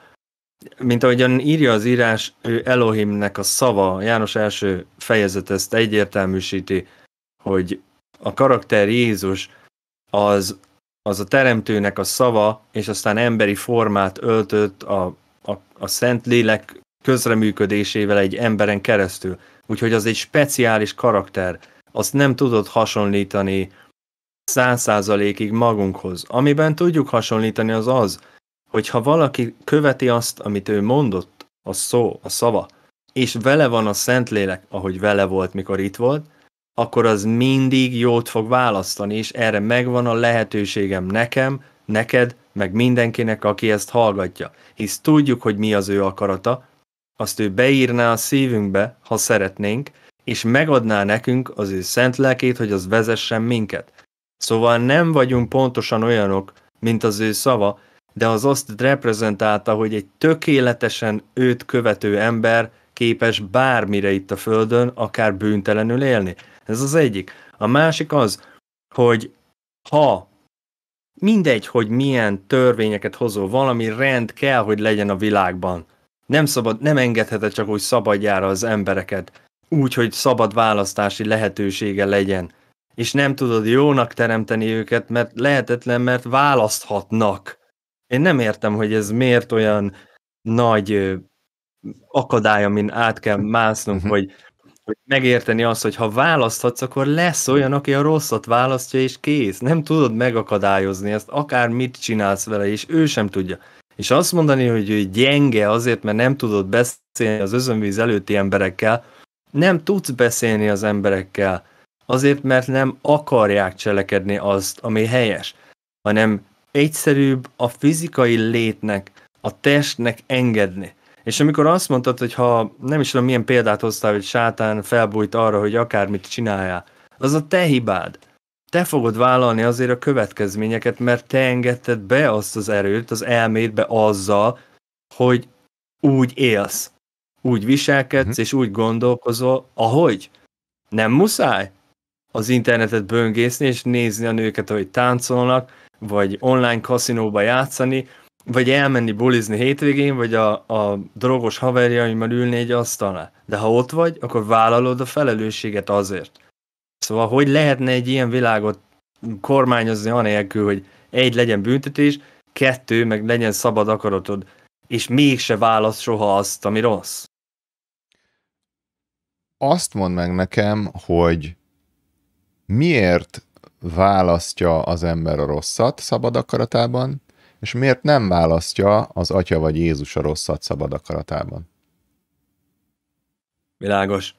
mint ahogyan írja az írás, ő Elohimnek a szava, János első fejezet ezt egyértelműsíti, hogy a karakter Jézus az, az a teremtőnek a szava, és aztán emberi formát öltött a, a, a Szent Lélek közreműködésével egy emberen keresztül. Úgyhogy az egy speciális karakter. Azt nem tudod hasonlítani száz százalékig magunkhoz. Amiben tudjuk hasonlítani az az, hogyha valaki követi azt, amit ő mondott, a szó, a szava, és vele van a Szentlélek, ahogy vele volt, mikor itt volt, akkor az mindig jót fog választani, és erre megvan a lehetőségem nekem, neked, meg mindenkinek, aki ezt hallgatja. Hisz tudjuk, hogy mi az ő akarata, azt ő beírná a szívünkbe, ha szeretnénk, és megadná nekünk az ő szent lelkét, hogy az vezessen minket. Szóval nem vagyunk pontosan olyanok, mint az ő szava, de az azt reprezentálta, hogy egy tökéletesen őt követő ember képes bármire itt a Földön, akár bűntelenül élni. Ez az egyik. A másik az, hogy ha mindegy, hogy milyen törvényeket hozó valami rend kell, hogy legyen a világban. Nem szabad, nem engedheted csak úgy szabadjára az embereket, úgy, hogy szabad választási lehetősége legyen. És nem tudod jónak teremteni őket, mert lehetetlen, mert választhatnak. Én nem értem, hogy ez miért olyan nagy akadály, amin át kell másznunk, uh-huh. hogy, hogy megérteni azt, hogy ha választhatsz, akkor lesz olyan, aki a rosszat választja, és kész. Nem tudod megakadályozni ezt, akár mit csinálsz vele, és ő sem tudja. És azt mondani, hogy ő gyenge azért, mert nem tudod beszélni az özönvíz előtti emberekkel, nem tudsz beszélni az emberekkel, azért, mert nem akarják cselekedni azt, ami helyes, hanem egyszerűbb a fizikai létnek, a testnek engedni. És amikor azt mondtad, hogy ha nem is tudom milyen példát hoztál, hogy sátán felbújt arra, hogy akármit csináljál, az a te hibád. Te fogod vállalni azért a következményeket, mert te engedted be azt az erőt az elmédbe azzal, hogy úgy élsz, úgy viselkedsz, uh-huh. és úgy gondolkozol, ahogy. Nem muszáj az internetet böngészni, és nézni a nőket, ahogy táncolnak, vagy online kaszinóba játszani, vagy elmenni bulizni hétvégén, vagy a, a drogos haverjaimmal ülni egy asztalnál. De ha ott vagy, akkor vállalod a felelősséget azért. Szóval hogy lehetne egy ilyen világot kormányozni anélkül, hogy egy, legyen büntetés, kettő, meg legyen szabad akaratod, és mégse válasz soha azt, ami rossz. Azt mondd meg nekem, hogy miért választja az ember a rosszat szabad akaratában, és miért nem választja az Atya vagy Jézus a rosszat szabad akaratában? Világos.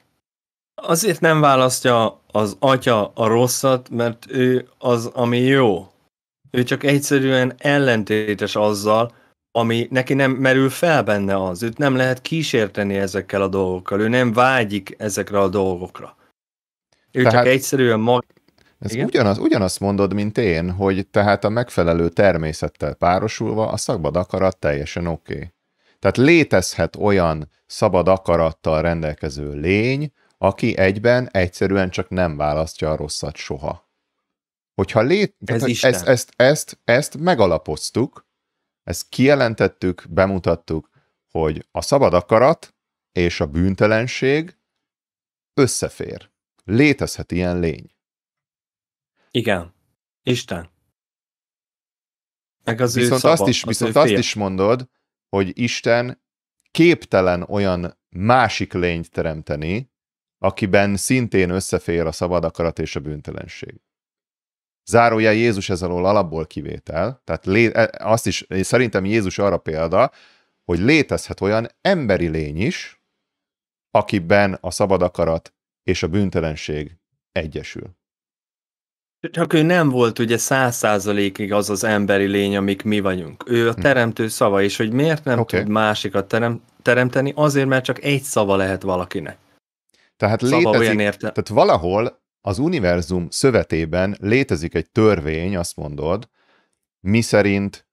Azért nem választja az Atya a rosszat, mert ő az, ami jó. Ő csak egyszerűen ellentétes azzal, ami neki nem merül fel benne az. Őt nem lehet kísérteni ezekkel a dolgokkal. Ő nem vágyik ezekre a dolgokra. Ő Tehát... csak egyszerűen maga ez ugyanaz, ugyanazt mondod, mint én, hogy tehát a megfelelő természettel párosulva a szabad akarat teljesen oké. Okay. Tehát létezhet olyan szabad akarattal rendelkező lény, aki egyben egyszerűen csak nem választja a rosszat soha. Hogyha lét... Ez tehát, ezt, ezt, ezt, ezt megalapoztuk, ezt kijelentettük, bemutattuk, hogy a szabad akarat és a bűntelenség összefér. Létezhet ilyen lény. Igen. Isten. Meg az viszont szava, azt is, az viszont azt is mondod, hogy Isten képtelen olyan másik lényt teremteni, akiben szintén összefér a szabad akarat és a büntelenség. Zárója Jézus ez alól alapból kivétel, tehát lé- e, azt is, szerintem Jézus arra példa, hogy létezhet olyan emberi lény is, akiben a szabad akarat és a büntelenség egyesül. Csak ő nem volt ugye száz százalékig az az emberi lény, amik mi vagyunk. Ő a hm. teremtő szava, és hogy miért nem okay. tud másikat terem, teremteni, azért, mert csak egy szava lehet valakinek. Tehát, szava létezik, olyan érte... tehát valahol az univerzum szövetében létezik egy törvény, azt mondod, mi szerint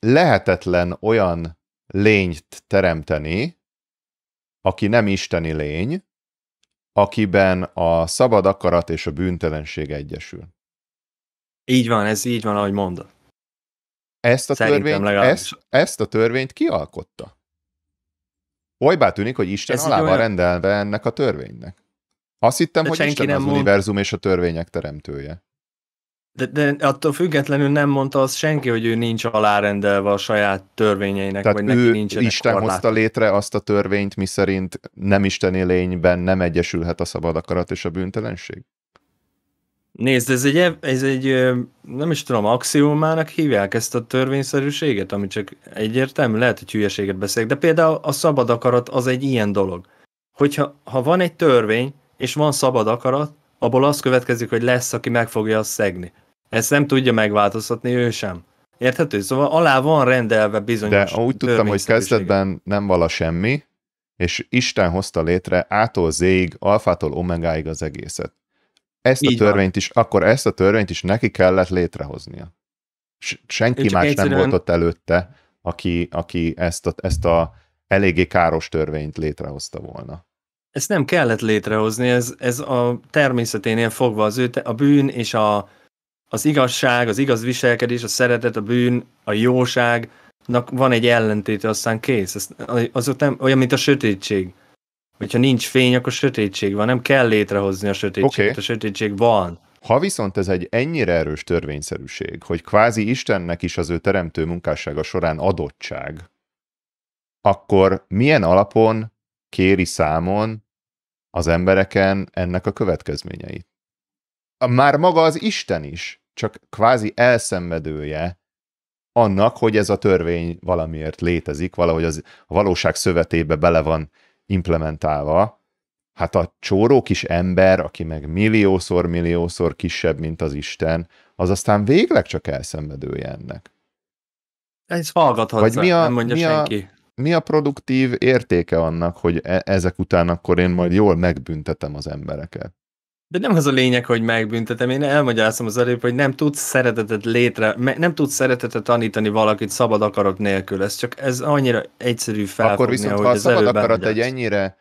lehetetlen olyan lényt teremteni, aki nem isteni lény, akiben a szabad akarat és a bűntelenség egyesül. Így van, ez így van, ahogy mondod. Ezt a, törvényt, ezt, ezt a törvényt kialkotta. Olybá tűnik, hogy Isten ez alá van olyan... rendelve ennek a törvénynek. Azt hittem, De hogy Isten nem az mond... univerzum és a törvények teremtője. De, de attól függetlenül nem mondta az senki, hogy ő nincs alárendelve a saját törvényeinek, Tehát vagy ő neki nincs. Isten korlát. hozta létre azt a törvényt, miszerint nem isteni lényben nem egyesülhet a szabad akarat és a büntelenség? Nézd, ez egy, ez egy, nem is tudom, axiómának hívják ezt a törvényszerűséget, ami csak egyértelmű, lehet, hogy hülyeséget beszélek, de például a szabad akarat az egy ilyen dolog. Hogyha ha van egy törvény, és van szabad akarat, abból az következik, hogy lesz, aki meg fogja azt szegni. Ezt nem tudja megváltoztatni ő sem. Érthető? Szóval alá van rendelve bizonyos De úgy tudtam, hogy kezdetben nem vala semmi, és Isten hozta létre ától Z-ig, alfától omegáig az egészet. Ezt Így a törvényt van. is, akkor ezt a törvényt is neki kellett létrehoznia. Senki más egyszerűen... nem volt ott előtte, aki, aki ezt, a, ezt a eléggé káros törvényt létrehozta volna. Ezt nem kellett létrehozni, ez, ez a természeténél fogva az ő, te, a bűn és a, az igazság, az igaz viselkedés, a szeretet, a bűn, a jóságnak van egy ellentéte, aztán kész. Az, ott nem, olyan, mint a sötétség. Hogyha nincs fény, akkor sötétség van. Nem kell létrehozni a sötétséget, okay. a sötétség van. Ha viszont ez egy ennyire erős törvényszerűség, hogy kvázi Istennek is az ő teremtő munkássága során adottság, akkor milyen alapon kéri számon az embereken ennek a következményeit? már maga az Isten is csak kvázi elszenvedője annak, hogy ez a törvény valamiért létezik, valahogy az a valóság szövetébe bele van implementálva, hát a csóró kis ember, aki meg milliószor-milliószor kisebb, mint az Isten, az aztán végleg csak elszenvedője ennek. Ez hallgathatsz, Vagy mi a, nem mondja mi a, senki. Mi a produktív értéke annak, hogy e- ezek után akkor én majd jól megbüntetem az embereket? De nem az a lényeg, hogy megbüntetem, én elmagyarázom az előbb, hogy nem tudsz szeretetet létre, nem tudsz szeretetet tanítani valakit szabad akarat nélkül, ez csak ez annyira egyszerű felfogni, Akkor viszont, ahogy ha a szabad akarat egy ennyire,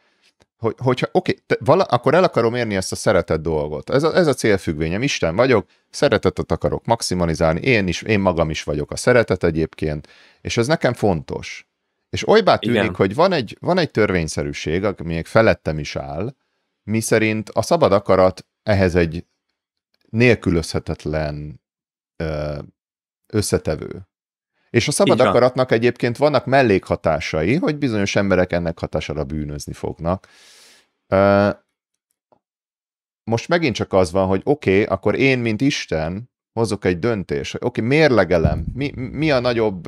hogy, hogyha, oké, te, vala, akkor el akarom érni ezt a szeretet dolgot. Ez a, ez a célfüggvényem, Isten vagyok, szeretetet akarok maximalizálni, én is, én magam is vagyok a szeretet egyébként, és ez nekem fontos. És olybá tűnik, Igen. hogy van egy, van egy törvényszerűség, ami még felettem is áll, mi szerint a szabad akarat ehhez egy nélkülözhetetlen összetevő. És a szabad akaratnak egyébként vannak mellékhatásai, hogy bizonyos emberek ennek hatására bűnözni fognak. Most megint csak az van, hogy oké, okay, akkor én, mint Isten, hozok egy döntés. hogy oké, okay, mérlegelem, mi, mi a nagyobb,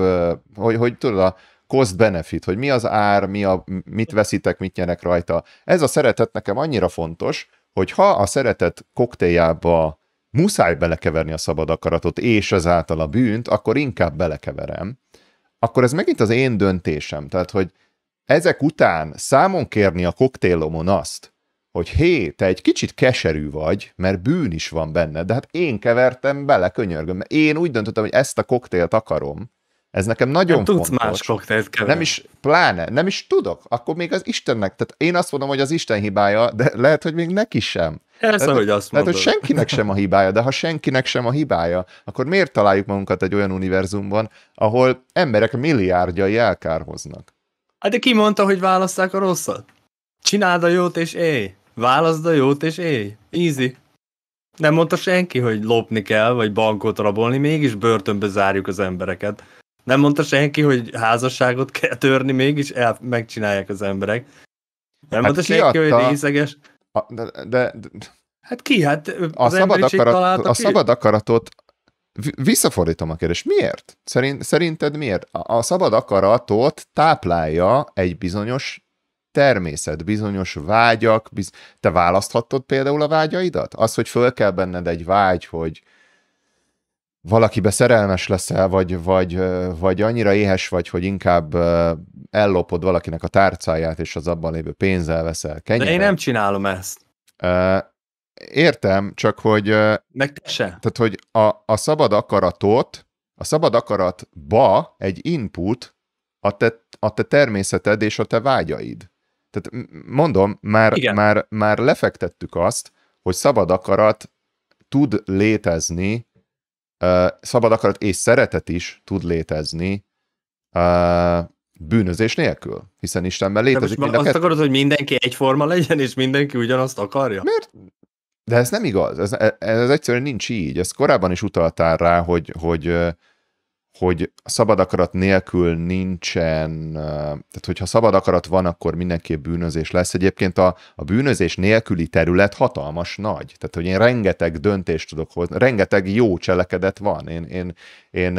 hogy, hogy tudod, a, cost benefit, hogy mi az ár, mi a, mit veszitek, mit nyerek rajta. Ez a szeretet nekem annyira fontos, hogy ha a szeretet koktéljába muszáj belekeverni a szabad akaratot, és ezáltal a bűnt, akkor inkább belekeverem. Akkor ez megint az én döntésem. Tehát, hogy ezek után számon kérni a koktélomon azt, hogy hé, te egy kicsit keserű vagy, mert bűn is van benne, de hát én kevertem bele, könyörgöm, mert én úgy döntöttem, hogy ezt a koktélt akarom, ez nekem nagyon nem fontos. tudsz más koktélt Nem is, pláne, nem is tudok. Akkor még az Istennek, tehát én azt mondom, hogy az Isten hibája, de lehet, hogy még neki sem. Ez, tehát, hogy azt mondod. hogy senkinek sem a hibája, de ha senkinek sem a hibája, akkor miért találjuk magunkat egy olyan univerzumban, ahol emberek milliárdjai elkárhoznak? Hát de ki mondta, hogy válasszák a rosszat? Csináld a jót és élj. Válaszd a jót és élj. Easy. Nem mondta senki, hogy lopni kell, vagy bankot rabolni, mégis börtönbe zárjuk az embereket. Nem mondta senki, hogy házasságot kell törni, mégis el, megcsinálják az emberek. Nem hát mondta senki, adta... hogy részeges. A, de, de, de, Hát ki? Hát az a, szabad, akarat, találta, a ki? szabad akaratot visszafordítom a kérdést. Miért? Szerint, szerinted miért? A, a szabad akaratot táplálja egy bizonyos természet, bizonyos vágyak. Biz... Te választhatod például a vágyaidat? Az, hogy föl kell benned egy vágy, hogy valakibe szerelmes leszel, vagy, vagy, vagy annyira éhes vagy, hogy inkább ellopod valakinek a tárcáját, és az abban lévő pénzzel veszel kenyeret. De én nem csinálom ezt. Értem, csak hogy... Meg te se. Tehát, hogy a, a szabad akaratot, a szabad akaratba egy input a te, a te természeted és a te vágyaid. Tehát mondom, már, Igen. már, már lefektettük azt, hogy szabad akarat tud létezni szabad akarat és szeretet is tud létezni bűnözés nélkül, hiszen Istenben létezik. De most mind azt akarod, hogy mindenki egyforma legyen, és mindenki ugyanazt akarja? Miért? De ez nem igaz, ez, e, ez egyszerűen nincs így. Ezt korábban is utaltál rá, hogy, hogy hogy a szabad akarat nélkül nincsen, tehát hogyha szabad akarat van, akkor mindenképp bűnözés lesz. Egyébként a, a bűnözés nélküli terület hatalmas nagy. Tehát, hogy én rengeteg döntést tudok hozni, rengeteg jó cselekedet van. Én, én, én,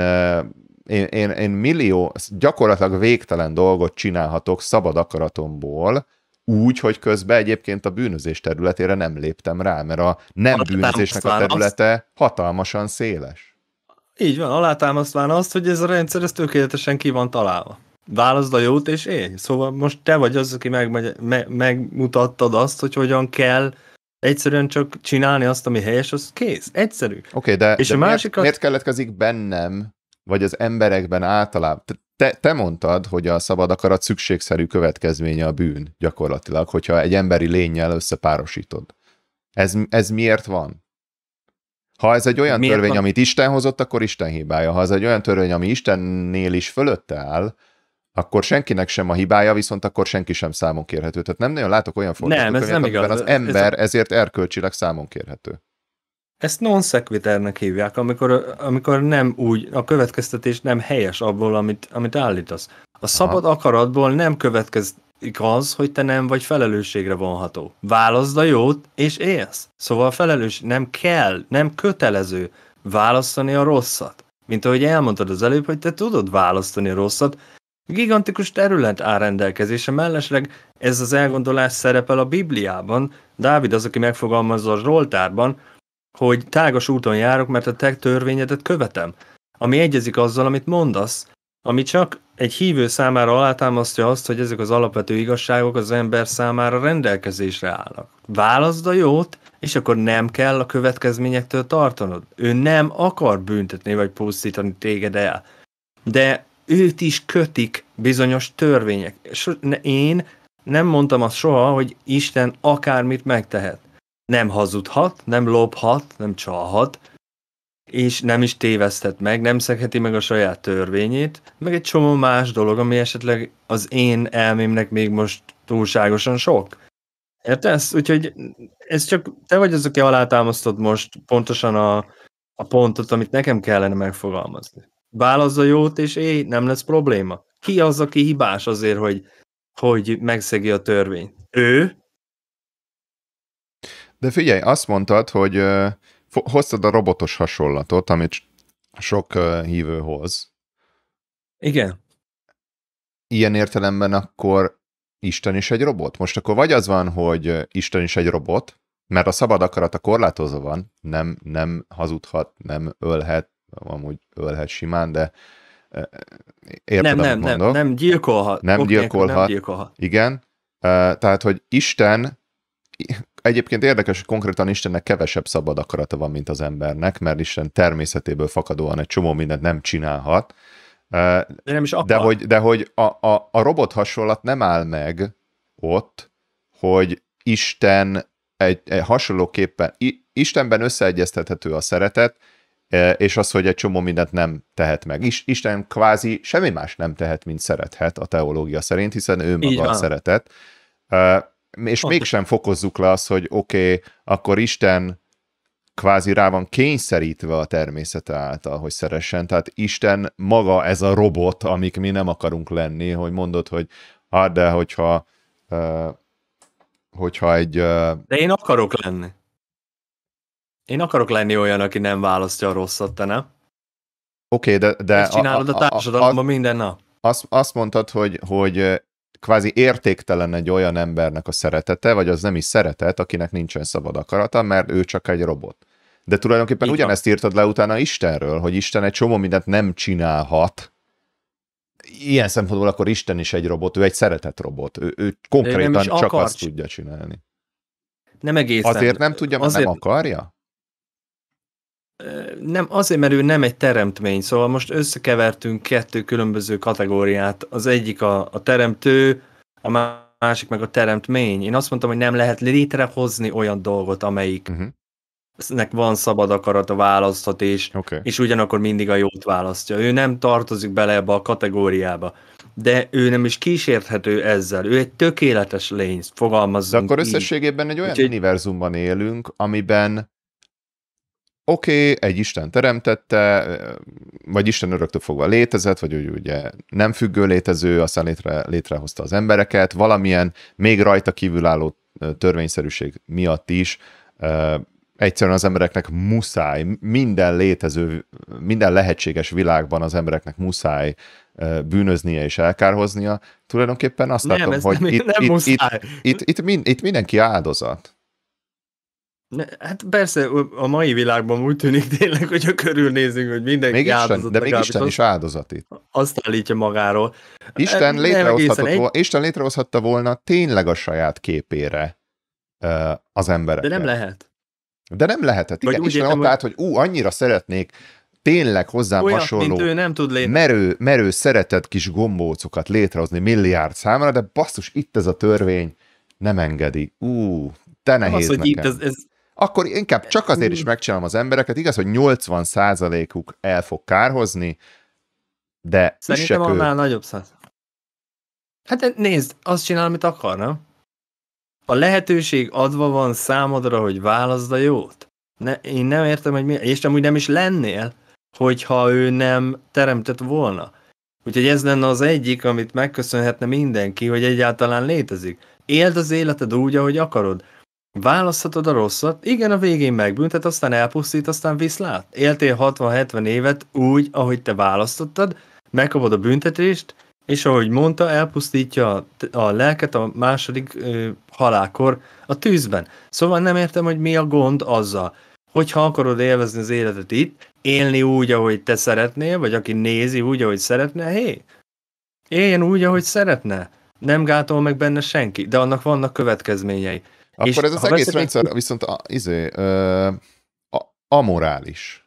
én, én, én millió, gyakorlatilag végtelen dolgot csinálhatok szabad akaratomból, úgy, hogy közben egyébként a bűnözés területére nem léptem rá, mert a nem bűnözésnek a területe hatalmasan széles. Így van, alátámasztván azt, hogy ez a rendszer ez tökéletesen ki van találva. Válaszd a jót és élj. Szóval most te vagy az, aki megmegy, me, megmutattad azt, hogy hogyan kell egyszerűen csak csinálni azt, ami helyes, az kész. Egyszerű. Oké, okay, de, és de a miért, miért keletkezik bennem, vagy az emberekben általában? Te, te mondtad, hogy a szabad akarat szükségszerű következménye a bűn gyakorlatilag, hogyha egy emberi lényel összepárosítod. Ez, ez miért van? Ha ez egy olyan Miért törvény, van? amit Isten hozott, akkor Isten hibája. Ha ez egy olyan törvény, ami Istennél is fölötte áll, akkor senkinek sem a hibája, viszont akkor senki sem számon kérhető. Tehát nem nagyon látok olyan fordulatot, nem, ez nem igaz. az ember ez a... ezért erkölcsileg számon kérhető. Ezt non sequiternek hívják, amikor, amikor nem úgy, a következtetés nem helyes abból, amit, amit állítasz. A szabad Aha. akaratból nem következ, igaz, hogy te nem vagy felelősségre vonható. Válaszd a jót, és élsz. Szóval a felelős nem kell, nem kötelező választani a rosszat. Mint ahogy elmondtad az előbb, hogy te tudod választani a rosszat, gigantikus terület áll rendelkezése, mellesleg ez az elgondolás szerepel a Bibliában, Dávid az, aki megfogalmazza a Zsoltárban, hogy tágas úton járok, mert a te törvényedet követem, ami egyezik azzal, amit mondasz, ami csak egy hívő számára alátámasztja azt, hogy ezek az alapvető igazságok az ember számára rendelkezésre állnak. Válaszd a jót, és akkor nem kell a következményektől tartanod. Ő nem akar büntetni vagy pusztítani téged el. De őt is kötik bizonyos törvények. So, én nem mondtam azt soha, hogy Isten akármit megtehet. Nem hazudhat, nem lophat, nem csalhat, és nem is téveszthet meg, nem szegheti meg a saját törvényét, meg egy csomó más dolog, ami esetleg az én elmémnek még most túlságosan sok. Érted? Úgyhogy ez csak te vagy az, aki alátámasztod most pontosan a, a pontot, amit nekem kellene megfogalmazni. Válasz a jót, és éj, nem lesz probléma. Ki az, aki hibás azért, hogy, hogy megszegi a törvényt? Ő? De figyelj, azt mondtad, hogy hoztad a robotos hasonlatot, amit sok hívő hoz. Igen. Ilyen értelemben akkor Isten is egy robot? Most akkor vagy az van, hogy Isten is egy robot, mert a szabad akarata korlátozva van, nem, nem hazudhat, nem ölhet, amúgy ölhet simán, de érted, nem, nem, mondok. nem, nem gyilkolhat. Nem, okay, gyilkolhat. nem gyilkolhat. Igen, tehát, hogy Isten egyébként érdekes, hogy konkrétan Istennek kevesebb szabad akarata van, mint az embernek, mert Isten természetéből fakadóan egy csomó mindent nem csinálhat. De, nem is akar. de hogy, de hogy a, a, a robot hasonlat nem áll meg ott, hogy Isten egy, egy hasonlóképpen, Istenben összeegyeztethető a szeretet, és az, hogy egy csomó mindent nem tehet meg. Isten kvázi semmi más nem tehet, mint szerethet a teológia szerint, hiszen ő maga a szeretet és Pont. mégsem fokozzuk le azt, hogy oké, okay, akkor Isten kvázi rá van kényszerítve a természete által, hogy szeressen. Tehát Isten maga ez a robot, amik mi nem akarunk lenni, hogy mondod, hogy hát de hogyha uh, hogyha egy... Uh... De én akarok lenni. Én akarok lenni olyan, aki nem választja a rosszat, te nem? Oké, okay, de... de Ezt csinálod a, a, a társadalomban a, a, minden nap. Azt, azt mondtad, hogy, hogy kvázi értéktelen egy olyan embernek a szeretete, vagy az nem is szeretet, akinek nincsen szabad akarata, mert ő csak egy robot. De tulajdonképpen Itt ugyanezt van. írtad le utána Istenről, hogy Isten egy csomó mindent nem csinálhat. Ilyen szempontból akkor Isten is egy robot, ő egy szeretett robot. Ő, ő konkrétan ő csak akar. azt tudja csinálni. Nem egészen. Azért nem tudja, mert azért... nem akarja? nem, azért, mert ő nem egy teremtmény, szóval most összekevertünk kettő különböző kategóriát. Az egyik a, a teremtő, a másik meg a teremtmény. Én azt mondtam, hogy nem lehet létrehozni olyan dolgot, amelyik uh-huh nek van szabad a választhat, és, okay. és ugyanakkor mindig a jót választja. Ő nem tartozik bele ebbe a kategóriába, de ő nem is kísérthető ezzel. Ő egy tökéletes lény, fogalmazzunk De akkor összességében egy olyan Úgyhogy... univerzumban élünk, amiben oké, okay, egy Isten teremtette, vagy Isten öröktől fogva létezett, vagy úgy ugye nem függő létező, aztán létre, létrehozta az embereket, valamilyen még rajta kívülálló törvényszerűség miatt is egyszerűen az embereknek muszáj, minden létező, minden lehetséges világban az embereknek muszáj bűnöznie és elkárhoznia. Tulajdonképpen azt nem, látom, hogy nem, itt, nem itt, itt, itt, itt, itt mindenki áldozat. Hát persze, a mai világban úgy tűnik tényleg, a körülnézünk, hogy mindenki még Isten, áldozat. De még áldozat, Isten is áldozati. Azt állítja magáról. Isten, létrehozhatott, egy... Isten létrehozhatta volna tényleg a saját képére az embereket. De nem lehet. De nem lehetett. Igen, Isten ott állt, hogy ú, annyira szeretnék tényleg hozzám olyan, hasonló mint ő nem tud létre. merő, merő, szeretett kis gombócokat létrehozni milliárd számára, de basszus, itt ez a törvény nem engedi. Ú, te nehéz az, hogy nekem. Itt ez, ez, akkor inkább csak azért is megcsinálom az embereket. Igaz, hogy 80%-uk el fog kárhozni, de Szerintem annál ő. nagyobb száz. Hát nézd, azt csinál, amit akar, nem? A lehetőség adva van számodra, hogy válaszd a jót. Ne, én nem értem, hogy mi, és amúgy nem is lennél, hogyha ő nem teremtett volna. Úgyhogy ez lenne az egyik, amit megköszönhetne mindenki, hogy egyáltalán létezik. Éld az életed úgy, ahogy akarod. Választhatod a rosszat, igen, a végén megbüntet, aztán elpusztít, aztán viszlát. Éltél 60-70 évet úgy, ahogy te választottad, megkapod a büntetést, és ahogy mondta, elpusztítja a lelket a második ö, halálkor a tűzben. Szóval nem értem, hogy mi a gond azzal, hogyha akarod élvezni az életet itt, élni úgy, ahogy te szeretnél, vagy aki nézi úgy, ahogy szeretne, hé, éljen úgy, ahogy szeretne. Nem gátol meg benne senki, de annak vannak következményei. Akkor és ez az egész veszed rendszer egy... viszont a, izé, ö, a, amorális.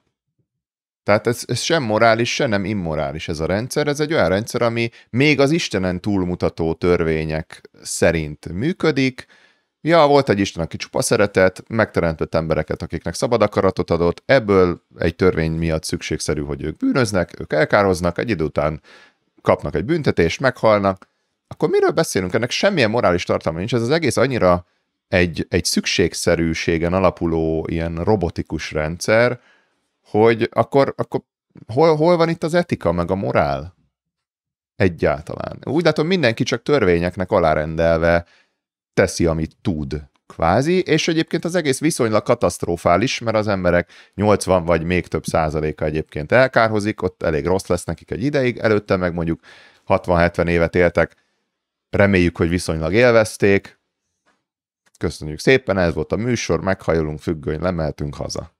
Tehát ez, ez sem morális, se nem immorális ez a rendszer. Ez egy olyan rendszer, ami még az Istenen túlmutató törvények szerint működik. Ja, volt egy Isten, aki csupa szeretett, megteremtett embereket, akiknek szabad akaratot adott, ebből egy törvény miatt szükségszerű, hogy ők bűnöznek, ők elkároznak, egy idő után kapnak egy büntetést, meghalnak. Akkor miről beszélünk? Ennek semmilyen morális tartalma nincs, ez az egész annyira egy, egy szükségszerűségen alapuló ilyen robotikus rendszer, hogy akkor, akkor hol, hol van itt az etika, meg a morál? Egyáltalán. Úgy látom, mindenki csak törvényeknek alárendelve teszi, amit tud kvázi, és egyébként az egész viszonylag katasztrofális, mert az emberek 80 vagy még több százaléka egyébként elkárhozik, ott elég rossz lesz nekik egy ideig, előtte meg mondjuk 60-70 évet éltek, reméljük, hogy viszonylag élvezték, köszönjük szépen, ez volt a műsor, meghajolunk, függöny, lemeltünk haza.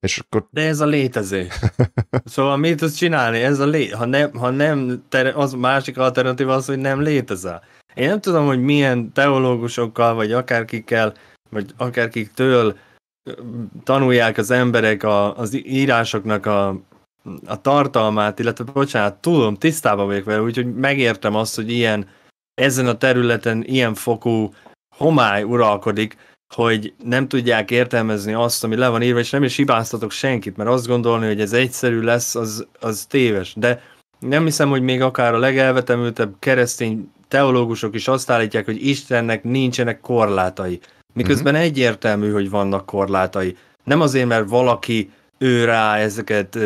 És akkor... De ez a létezés. szóval mit tudsz csinálni? Ez a lé... ha nem, ha nem az másik alternatíva az, hogy nem létezel. Én nem tudom, hogy milyen teológusokkal, vagy akárkikkel, vagy akárkiktől tanulják az emberek a, az írásoknak a, a tartalmát, illetve bocsánat, tudom, tisztában vagyok vele, úgyhogy megértem azt, hogy ilyen ezen a területen ilyen fokú homály uralkodik, hogy nem tudják értelmezni azt, ami le van írva, és nem is hibáztatok senkit, mert azt gondolni, hogy ez egyszerű lesz, az, az téves. De nem hiszem, hogy még akár a legelvetemültebb keresztény teológusok is azt állítják, hogy Istennek nincsenek korlátai. Miközben uh-huh. egyértelmű, hogy vannak korlátai. Nem azért, mert valaki ő rá ezeket,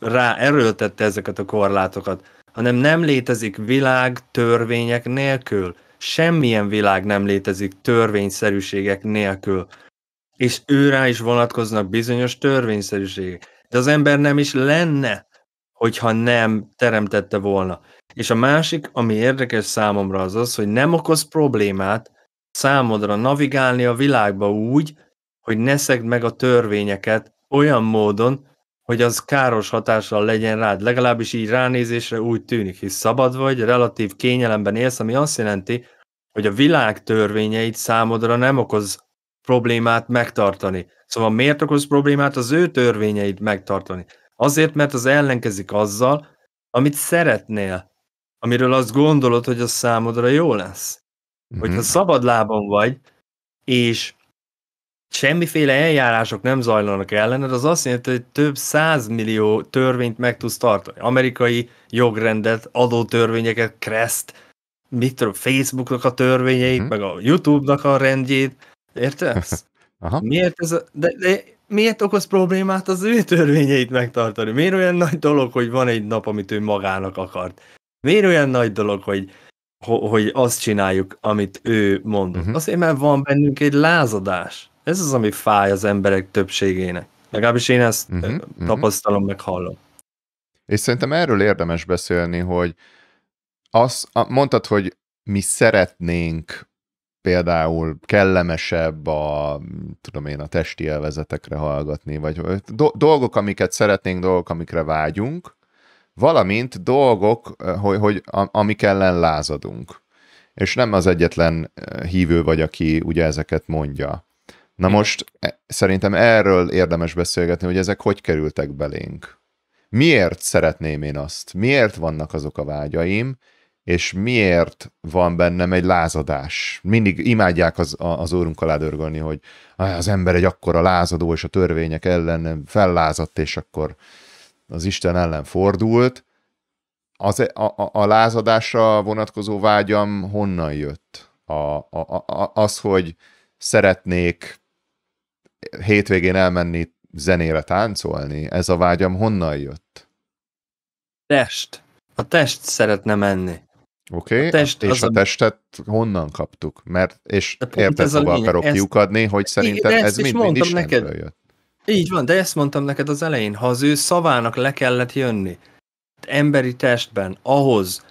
rá erőltette ezeket a korlátokat, hanem nem létezik világ törvények nélkül semmilyen világ nem létezik törvényszerűségek nélkül. És őrá is vonatkoznak bizonyos törvényszerűségek. De az ember nem is lenne, hogyha nem teremtette volna. És a másik, ami érdekes számomra az az, hogy nem okoz problémát számodra navigálni a világba úgy, hogy ne szegd meg a törvényeket olyan módon, hogy az káros hatással legyen rád. Legalábbis így ránézésre úgy tűnik, hisz szabad vagy, relatív kényelemben élsz, ami azt jelenti, hogy a világ törvényeit számodra nem okoz problémát megtartani. Szóval miért okoz problémát az ő törvényeit megtartani? Azért, mert az ellenkezik azzal, amit szeretnél, amiről azt gondolod, hogy az számodra jó lesz. Mhm. Hogyha szabad lábon vagy, és semmiféle eljárások nem zajlanak ellened, az azt jelenti, hogy több százmillió törvényt meg tudsz tartani. Amerikai jogrendet, adótörvényeket, Crest, mit tudom, Facebooknak a törvényeit, hmm. meg a YouTube-nak a rendjét. Érted? (laughs) Aha. Miért ez a, de, de miért okoz problémát az ő törvényeit megtartani? Miért olyan nagy dolog, hogy van egy nap, amit ő magának akart? Miért olyan nagy dolog, hogy hogy azt csináljuk, amit ő mond? Uh-huh. Azért, mert van bennünk egy lázadás. Ez az, ami fáj az emberek többségének. Legalábbis én ezt uh-huh, tapasztalom, uh-huh. meg hallom. És szerintem erről érdemes beszélni, hogy azt mondtad, hogy mi szeretnénk például kellemesebb a, tudom én, a testi elvezetekre hallgatni, vagy dolgok, amiket szeretnénk, dolgok, amikre vágyunk, valamint dolgok, hogy, hogy amik ellen lázadunk. És nem az egyetlen hívő vagy, aki ugye ezeket mondja. Na most e, szerintem erről érdemes beszélgetni, hogy ezek hogy kerültek belénk. Miért szeretném én azt? Miért vannak azok a vágyaim? És miért van bennem egy lázadás? Mindig imádják az, az órunk alá dörgölni, hogy az ember egy akkora lázadó, és a törvények ellen fellázadt, és akkor az Isten ellen fordult. Az, a, a, a lázadásra vonatkozó vágyam honnan jött? A, a, a, az, hogy szeretnék hétvégén elmenni zenére táncolni? Ez a vágyam honnan jött? Test. A test szeretne menni. Oké, okay, és a, a testet honnan kaptuk? Mert, és érted, hova akarok ezt... kiukadni, hogy szerintem de ez mind, mind is neked. jött. Így van, de ezt mondtam neked az elején, ha az ő szavának le kellett jönni, emberi testben, ahhoz,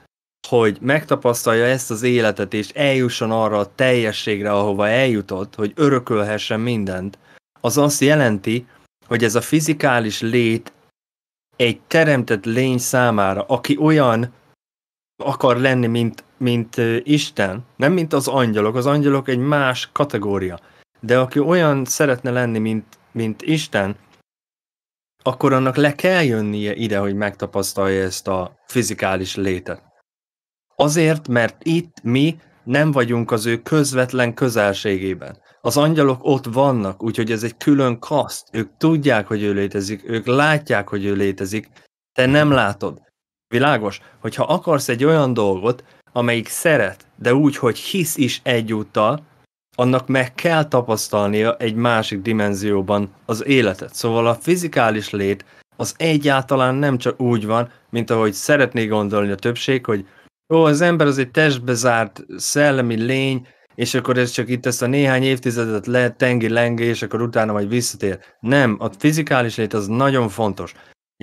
hogy megtapasztalja ezt az életet, és eljusson arra a teljességre, ahova eljutott, hogy örökölhessen mindent, az azt jelenti, hogy ez a fizikális lét egy teremtett lény számára, aki olyan akar lenni, mint, mint Isten, nem mint az angyalok, az angyalok egy más kategória, de aki olyan szeretne lenni, mint, mint Isten, akkor annak le kell jönnie ide, hogy megtapasztalja ezt a fizikális létet. Azért, mert itt mi nem vagyunk az ő közvetlen közelségében az angyalok ott vannak, úgyhogy ez egy külön kaszt. Ők tudják, hogy ő létezik, ők látják, hogy ő létezik, te nem látod. Világos, hogyha akarsz egy olyan dolgot, amelyik szeret, de úgy, hogy hisz is egyúttal, annak meg kell tapasztalnia egy másik dimenzióban az életet. Szóval a fizikális lét az egyáltalán nem csak úgy van, mint ahogy szeretné gondolni a többség, hogy ó, az ember az egy testbe zárt szellemi lény, és akkor ez csak itt ezt a néhány évtizedet le tengi lengi, és akkor utána majd visszatér. Nem, a fizikális lét az nagyon fontos.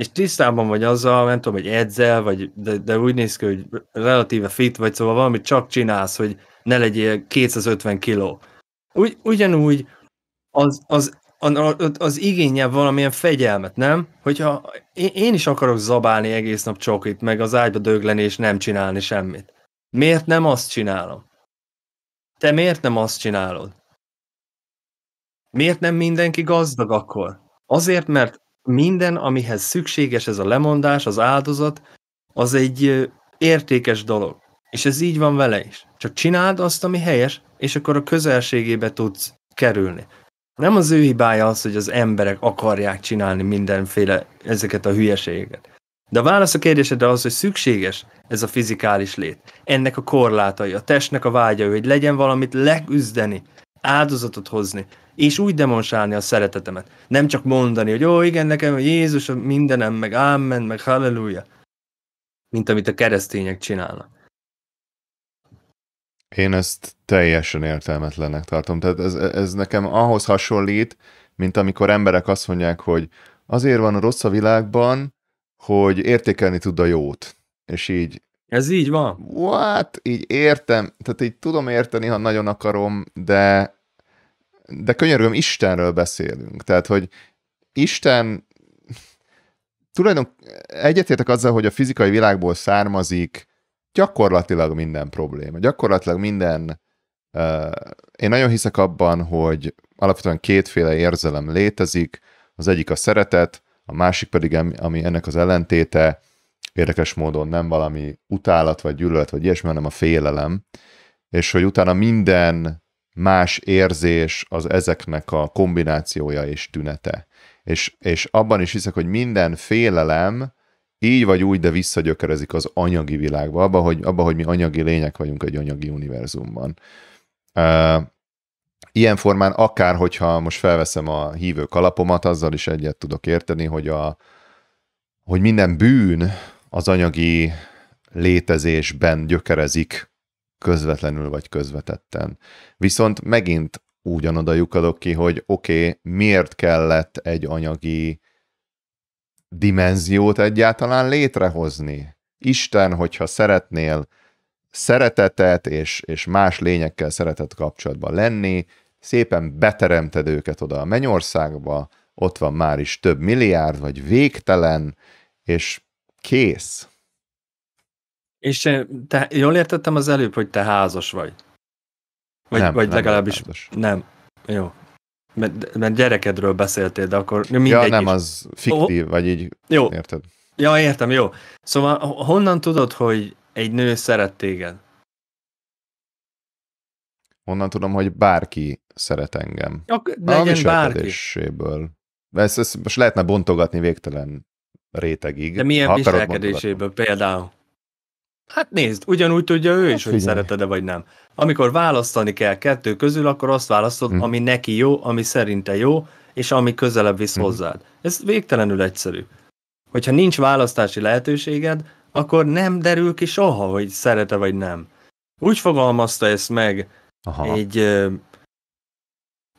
És tisztában vagy azzal, nem tudom, hogy edzel, vagy, de, de úgy néz ki, hogy relatíve fit vagy, szóval valamit csak csinálsz, hogy ne legyél 250 kiló. Ugy, ugyanúgy az, az, az, az igényel valamilyen fegyelmet, nem? Hogyha én, én is akarok zabálni egész nap csokit, meg az ágyba dögleni és nem csinálni semmit. Miért nem azt csinálom? Te miért nem azt csinálod? Miért nem mindenki gazdag akkor? Azért, mert minden, amihez szükséges ez a lemondás, az áldozat, az egy értékes dolog. És ez így van vele is. Csak csináld azt, ami helyes, és akkor a közelségébe tudsz kerülni. Nem az ő hibája az, hogy az emberek akarják csinálni mindenféle ezeket a hülyeségeket. De a válasz a kérdésedre az, hogy szükséges ez a fizikális lét. Ennek a korlátai, a testnek a vágya, hogy legyen valamit leküzdeni, áldozatot hozni, és úgy demonstrálni a szeretetemet. Nem csak mondani, hogy ó, igen, nekem Jézus mindenem, meg ámen, meg halleluja. Mint amit a keresztények csinálnak. Én ezt teljesen értelmetlennek tartom. Tehát ez, ez nekem ahhoz hasonlít, mint amikor emberek azt mondják, hogy azért van a rossz a világban, hogy értékelni tud a jót. És így... Ez így van? What? Így értem. Tehát így tudom érteni, ha nagyon akarom, de de könyörgöm, Istenről beszélünk. Tehát, hogy Isten tulajdonképpen egyetértek azzal, hogy a fizikai világból származik gyakorlatilag minden probléma. Gyakorlatilag minden uh, én nagyon hiszek abban, hogy alapvetően kétféle érzelem létezik. Az egyik a szeretet, a másik pedig, ami ennek az ellentéte, érdekes módon nem valami utálat, vagy gyűlölet, vagy ilyesmi, hanem a félelem, és hogy utána minden más érzés az ezeknek a kombinációja és tünete. És, és abban is hiszek, hogy minden félelem így vagy úgy, de visszagyökerezik az anyagi világba, abba, hogy, abba, hogy mi anyagi lények vagyunk egy anyagi univerzumban ilyen formán akár, hogyha most felveszem a hívő kalapomat, azzal is egyet tudok érteni, hogy, a, hogy minden bűn az anyagi létezésben gyökerezik közvetlenül vagy közvetetten. Viszont megint ugyanoda lyukadok ki, hogy oké, okay, miért kellett egy anyagi dimenziót egyáltalán létrehozni? Isten, hogyha szeretnél szeretetet és, és más lényekkel szeretett kapcsolatban lenni, szépen beteremted őket oda a mennyországba, ott van már is több milliárd, vagy végtelen, és kész. És te, jól értettem az előbb, hogy te házas vagy? Vagy, nem, vagy nem legalábbis házas. nem. Jó. Mert, mert gyerekedről beszéltél, de akkor mindegy Ja, nem, is. az fiktív, oh, vagy így jó. érted. Ja, értem, jó. Szóval honnan tudod, hogy egy nő szeret téged? Honnan tudom, hogy bárki szeret engem. Ak- legyen bárki. Ezt, ezt most lehetne bontogatni végtelen rétegig. De milyen viselkedéséből például? Hát nézd, ugyanúgy tudja ő hát is, figyelj. hogy szereted-e vagy nem. Amikor választani kell kettő közül, akkor azt választod, hmm. ami neki jó, ami szerinte jó, és ami közelebb visz hmm. hozzád. Ez végtelenül egyszerű. Hogyha nincs választási lehetőséged, akkor nem derül ki soha, hogy szerete vagy nem. Úgy fogalmazta ezt meg Aha. Egy,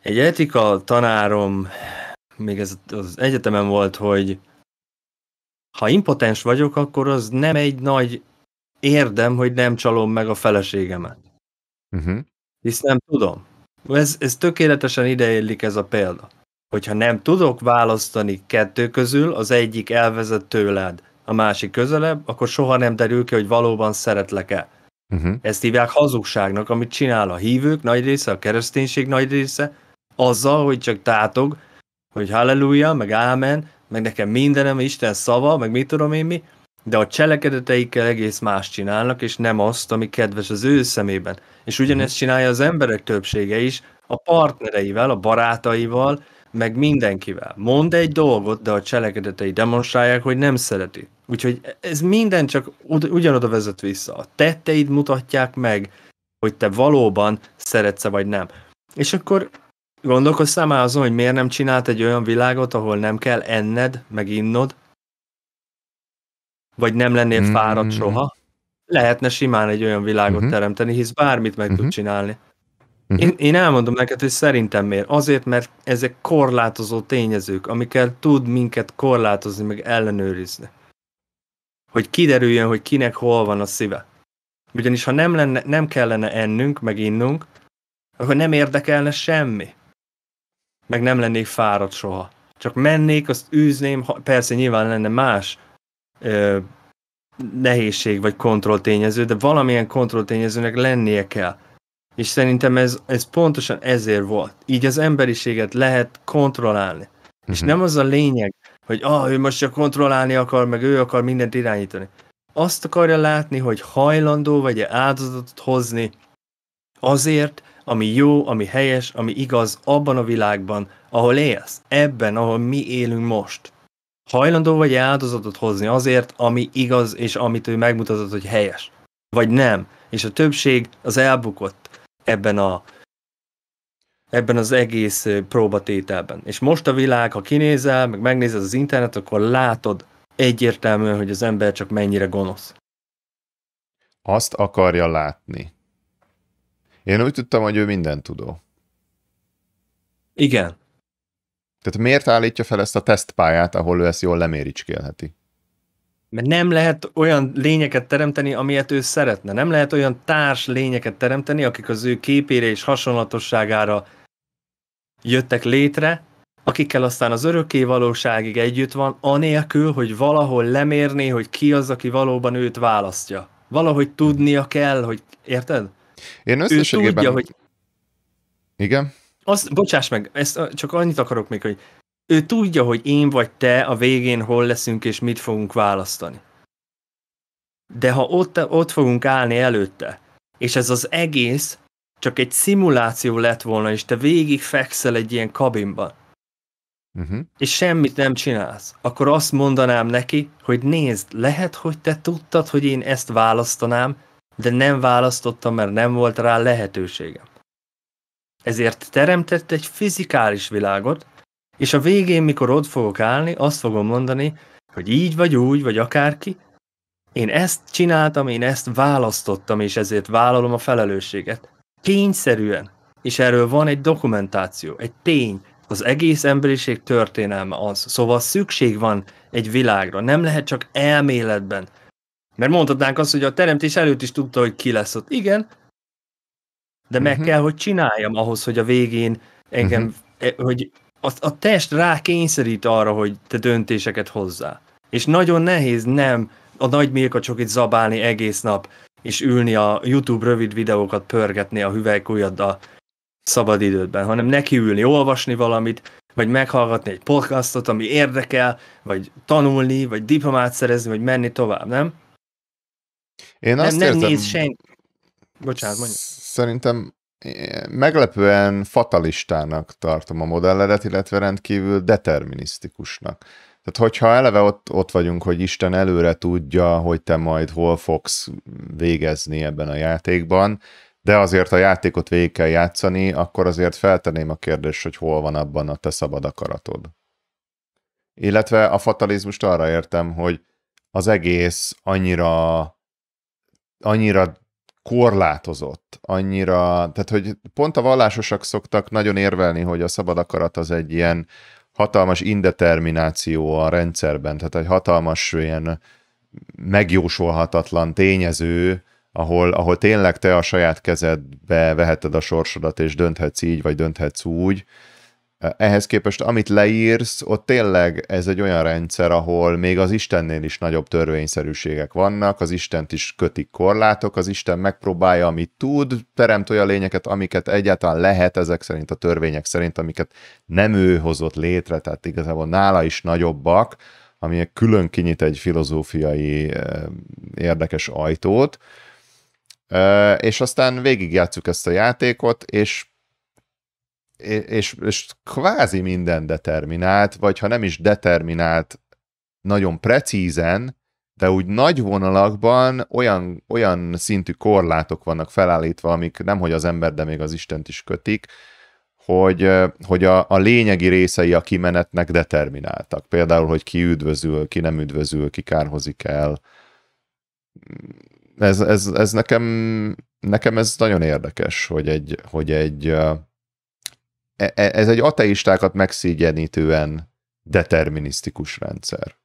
egy etika tanárom még ez az egyetemen volt, hogy ha impotens vagyok, akkor az nem egy nagy érdem, hogy nem csalom meg a feleségemet. Uh-huh. Hisz nem tudom. Ez, ez tökéletesen ideillik ez a példa. Hogyha nem tudok választani kettő közül, az egyik elvezet tőled, a másik közelebb, akkor soha nem derül ki, hogy valóban szeretlek-e. Uh-huh. Ezt hívják hazugságnak, amit csinál a hívők nagy része, a kereszténység nagy része, azzal, hogy csak tátog, hogy halleluja, meg ámen, meg nekem mindenem Isten szava, meg mit tudom én mi, de a cselekedeteikkel egész más csinálnak, és nem azt, ami kedves az ő szemében. És ugyanezt uh-huh. csinálja az emberek többsége is, a partnereivel, a barátaival, meg mindenkivel. Mond egy dolgot, de a cselekedetei demonstrálják, hogy nem szereti. Úgyhogy ez minden csak ugyanoda vezet vissza. A tetteid mutatják meg, hogy te valóban szeretsz vagy nem. És akkor gondolkoztál már azon, hogy miért nem csinált egy olyan világot, ahol nem kell enned, meg innod? Vagy nem lennél mm. fáradt soha? Lehetne simán egy olyan világot mm-hmm. teremteni, hisz bármit meg mm-hmm. tud csinálni. Mm-hmm. Én, én elmondom neked, hogy szerintem miért. Azért, mert ezek korlátozó tényezők, amikkel tud minket korlátozni, meg ellenőrizni hogy kiderüljön, hogy kinek hol van a szíve. Ugyanis ha nem, lenne, nem kellene ennünk, meg innunk, akkor nem érdekelne semmi. Meg nem lennék fáradt soha. Csak mennék, azt űzném, persze nyilván lenne más ö, nehézség vagy kontrolltényező, de valamilyen kontrolltényezőnek lennie kell. És szerintem ez, ez pontosan ezért volt. Így az emberiséget lehet kontrollálni. Mm-hmm. És mhm. nem az a lényeg, hogy ah, ő most csak kontrollálni akar, meg ő akar mindent irányítani. Azt akarja látni, hogy hajlandó vagy-e áldozatot hozni azért, ami jó, ami helyes, ami igaz abban a világban, ahol élsz, ebben, ahol mi élünk most. Hajlandó vagy áldozatot hozni azért, ami igaz, és amit ő megmutatott, hogy helyes. Vagy nem. És a többség az elbukott ebben a ebben az egész próbatételben. És most a világ, ha kinézel, meg megnézed az internet, akkor látod egyértelműen, hogy az ember csak mennyire gonosz. Azt akarja látni. Én úgy tudtam, hogy ő minden tudó. Igen. Tehát miért állítja fel ezt a tesztpályát, ahol ő ezt jól leméricskélheti? Mert nem lehet olyan lényeket teremteni, amilyet ő szeretne. Nem lehet olyan társ lényeket teremteni, akik az ő képére és hasonlatosságára jöttek létre, akikkel aztán az örökké valóságig együtt van, anélkül, hogy valahol lemérné, hogy ki az, aki valóban őt választja. Valahogy tudnia kell, hogy érted? Én összességében... Ő tudja, hogy... Igen? Azt, bocsáss meg, ezt csak annyit akarok még, hogy ő tudja, hogy én vagy te a végén hol leszünk és mit fogunk választani. De ha ott, ott fogunk állni előtte, és ez az egész csak egy szimuláció lett volna, és te végig fekszel egy ilyen kabinban, uh-huh. és semmit nem csinálsz, akkor azt mondanám neki, hogy nézd, lehet, hogy te tudtad, hogy én ezt választanám, de nem választottam, mert nem volt rá lehetőségem. Ezért teremtett egy fizikális világot, és a végén, mikor ott fogok állni, azt fogom mondani, hogy így vagy úgy, vagy akárki, én ezt csináltam, én ezt választottam, és ezért vállalom a felelősséget kényszerűen, és erről van egy dokumentáció, egy tény, az egész emberiség történelme az. Szóval szükség van egy világra, nem lehet csak elméletben. Mert mondhatnánk azt, hogy a teremtés előtt is tudta, hogy ki lesz ott. Igen, de meg uh-huh. kell, hogy csináljam ahhoz, hogy a végén engem, uh-huh. Eh, hogy a, a test rá kényszerít arra, hogy te döntéseket hozzá. És nagyon nehéz nem a nagy itt zabálni egész nap, és ülni a YouTube rövid videókat pörgetni a hüvelykujjad a szabadidődben, hanem nekiülni, olvasni valamit, vagy meghallgatni egy podcastot, ami érdekel, vagy tanulni, vagy diplomát szerezni, vagy menni tovább, nem? Én nem, azt nem érzem, néz senki. Bocsánat, mondja. Szerintem eh, meglepően fatalistának tartom a modelledet, illetve rendkívül determinisztikusnak. Tehát hogyha eleve ott, ott vagyunk, hogy Isten előre tudja, hogy te majd hol fogsz végezni ebben a játékban, de azért a játékot végig kell játszani, akkor azért feltenném a kérdést, hogy hol van abban a te szabad akaratod. Illetve a fatalizmust arra értem, hogy az egész annyira, annyira korlátozott, annyira, tehát hogy pont a vallásosak szoktak nagyon érvelni, hogy a szabad akarat az egy ilyen hatalmas indetermináció a rendszerben, tehát egy hatalmas ilyen megjósolhatatlan tényező, ahol, ahol tényleg te a saját kezedbe veheted a sorsodat, és dönthetsz így, vagy dönthetsz úgy, ehhez képest, amit leírsz, ott tényleg ez egy olyan rendszer, ahol még az Istennél is nagyobb törvényszerűségek vannak, az Istent is kötik korlátok, az Isten megpróbálja, amit tud, teremt olyan lényeket, amiket egyáltalán lehet ezek szerint, a törvények szerint, amiket nem ő hozott létre, tehát igazából nála is nagyobbak, ami külön kinyit egy filozófiai eh, érdekes ajtót, eh, és aztán végigjátszuk ezt a játékot, és és, és kvázi minden determinált, vagy ha nem is determinált nagyon precízen, de úgy nagy vonalakban olyan, olyan szintű korlátok vannak felállítva, amik nemhogy az ember, de még az Istent is kötik, hogy, hogy a, a lényegi részei a kimenetnek determináltak. Például, hogy ki üdvözül, ki nem üdvözül, ki kárhozik el. Ez, ez, ez nekem, nekem ez nagyon érdekes, hogy egy, hogy egy E, e, ez egy ateistákat megszígyenítően determinisztikus rendszer.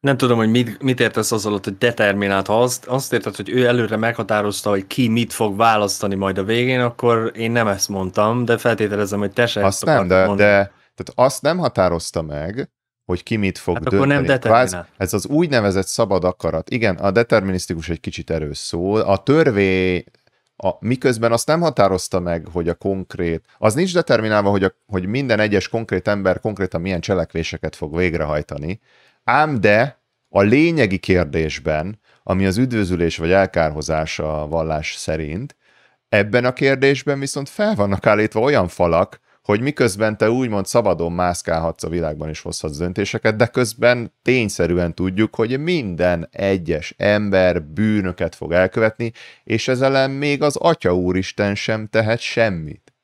Nem tudom, hogy mit, mit értesz az alatt, hogy determinált. Ha azt, azt érted, hogy ő előre meghatározta, hogy ki mit fog választani majd a végén, akkor én nem ezt mondtam, de feltételezem, hogy te se azt nem, de, de tehát azt nem határozta meg, hogy ki mit fog hát dönteni. Akkor nem Kvázi, ez az úgynevezett szabad akarat. Igen, a determinisztikus egy kicsit erős szól. A törvény, a, miközben azt nem határozta meg, hogy a konkrét, az nincs determinálva, hogy, a, hogy minden egyes konkrét ember konkrétan milyen cselekvéseket fog végrehajtani, ám de a lényegi kérdésben, ami az üdvözülés vagy elkárhozása a vallás szerint, ebben a kérdésben viszont fel vannak állítva olyan falak, hogy miközben te úgymond szabadon mászkálhatsz a világban és hozhatsz döntéseket, de közben tényszerűen tudjuk, hogy minden egyes ember bűnöket fog elkövetni, és ez ellen még az Atya Úristen sem tehet semmit.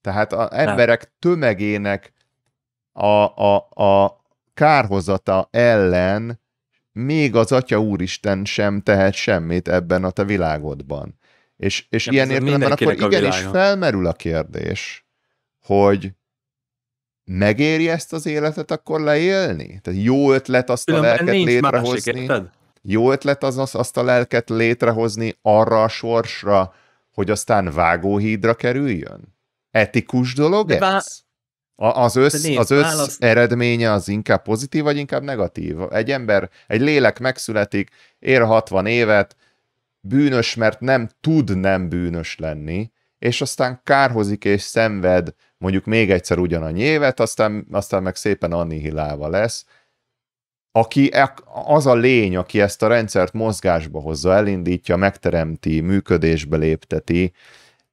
Tehát az emberek tömegének a, a, a kárhozata ellen még az Atya Úristen sem tehet semmit ebben a te világodban. És, és ilyen értelemben akkor igenis felmerül a kérdés, hogy megéri ezt az életet akkor leélni? Tehát jó ötlet azt Különben a lelket létrehozni. jó ötlet az, az azt a lelket létrehozni arra a sorsra, hogy aztán vágóhídra kerüljön? Etikus dolog De ez? A, az össz, nézd, az össz válasz... eredménye az inkább pozitív, vagy inkább negatív? Egy ember, egy lélek megszületik, ér 60 évet, bűnös, mert nem tud nem bűnös lenni, és aztán kárhozik és szenved, mondjuk még egyszer ugyanannyi évet, aztán, aztán meg szépen annihilálva lesz. Aki az a lény, aki ezt a rendszert mozgásba hozza, elindítja, megteremti, működésbe lépteti,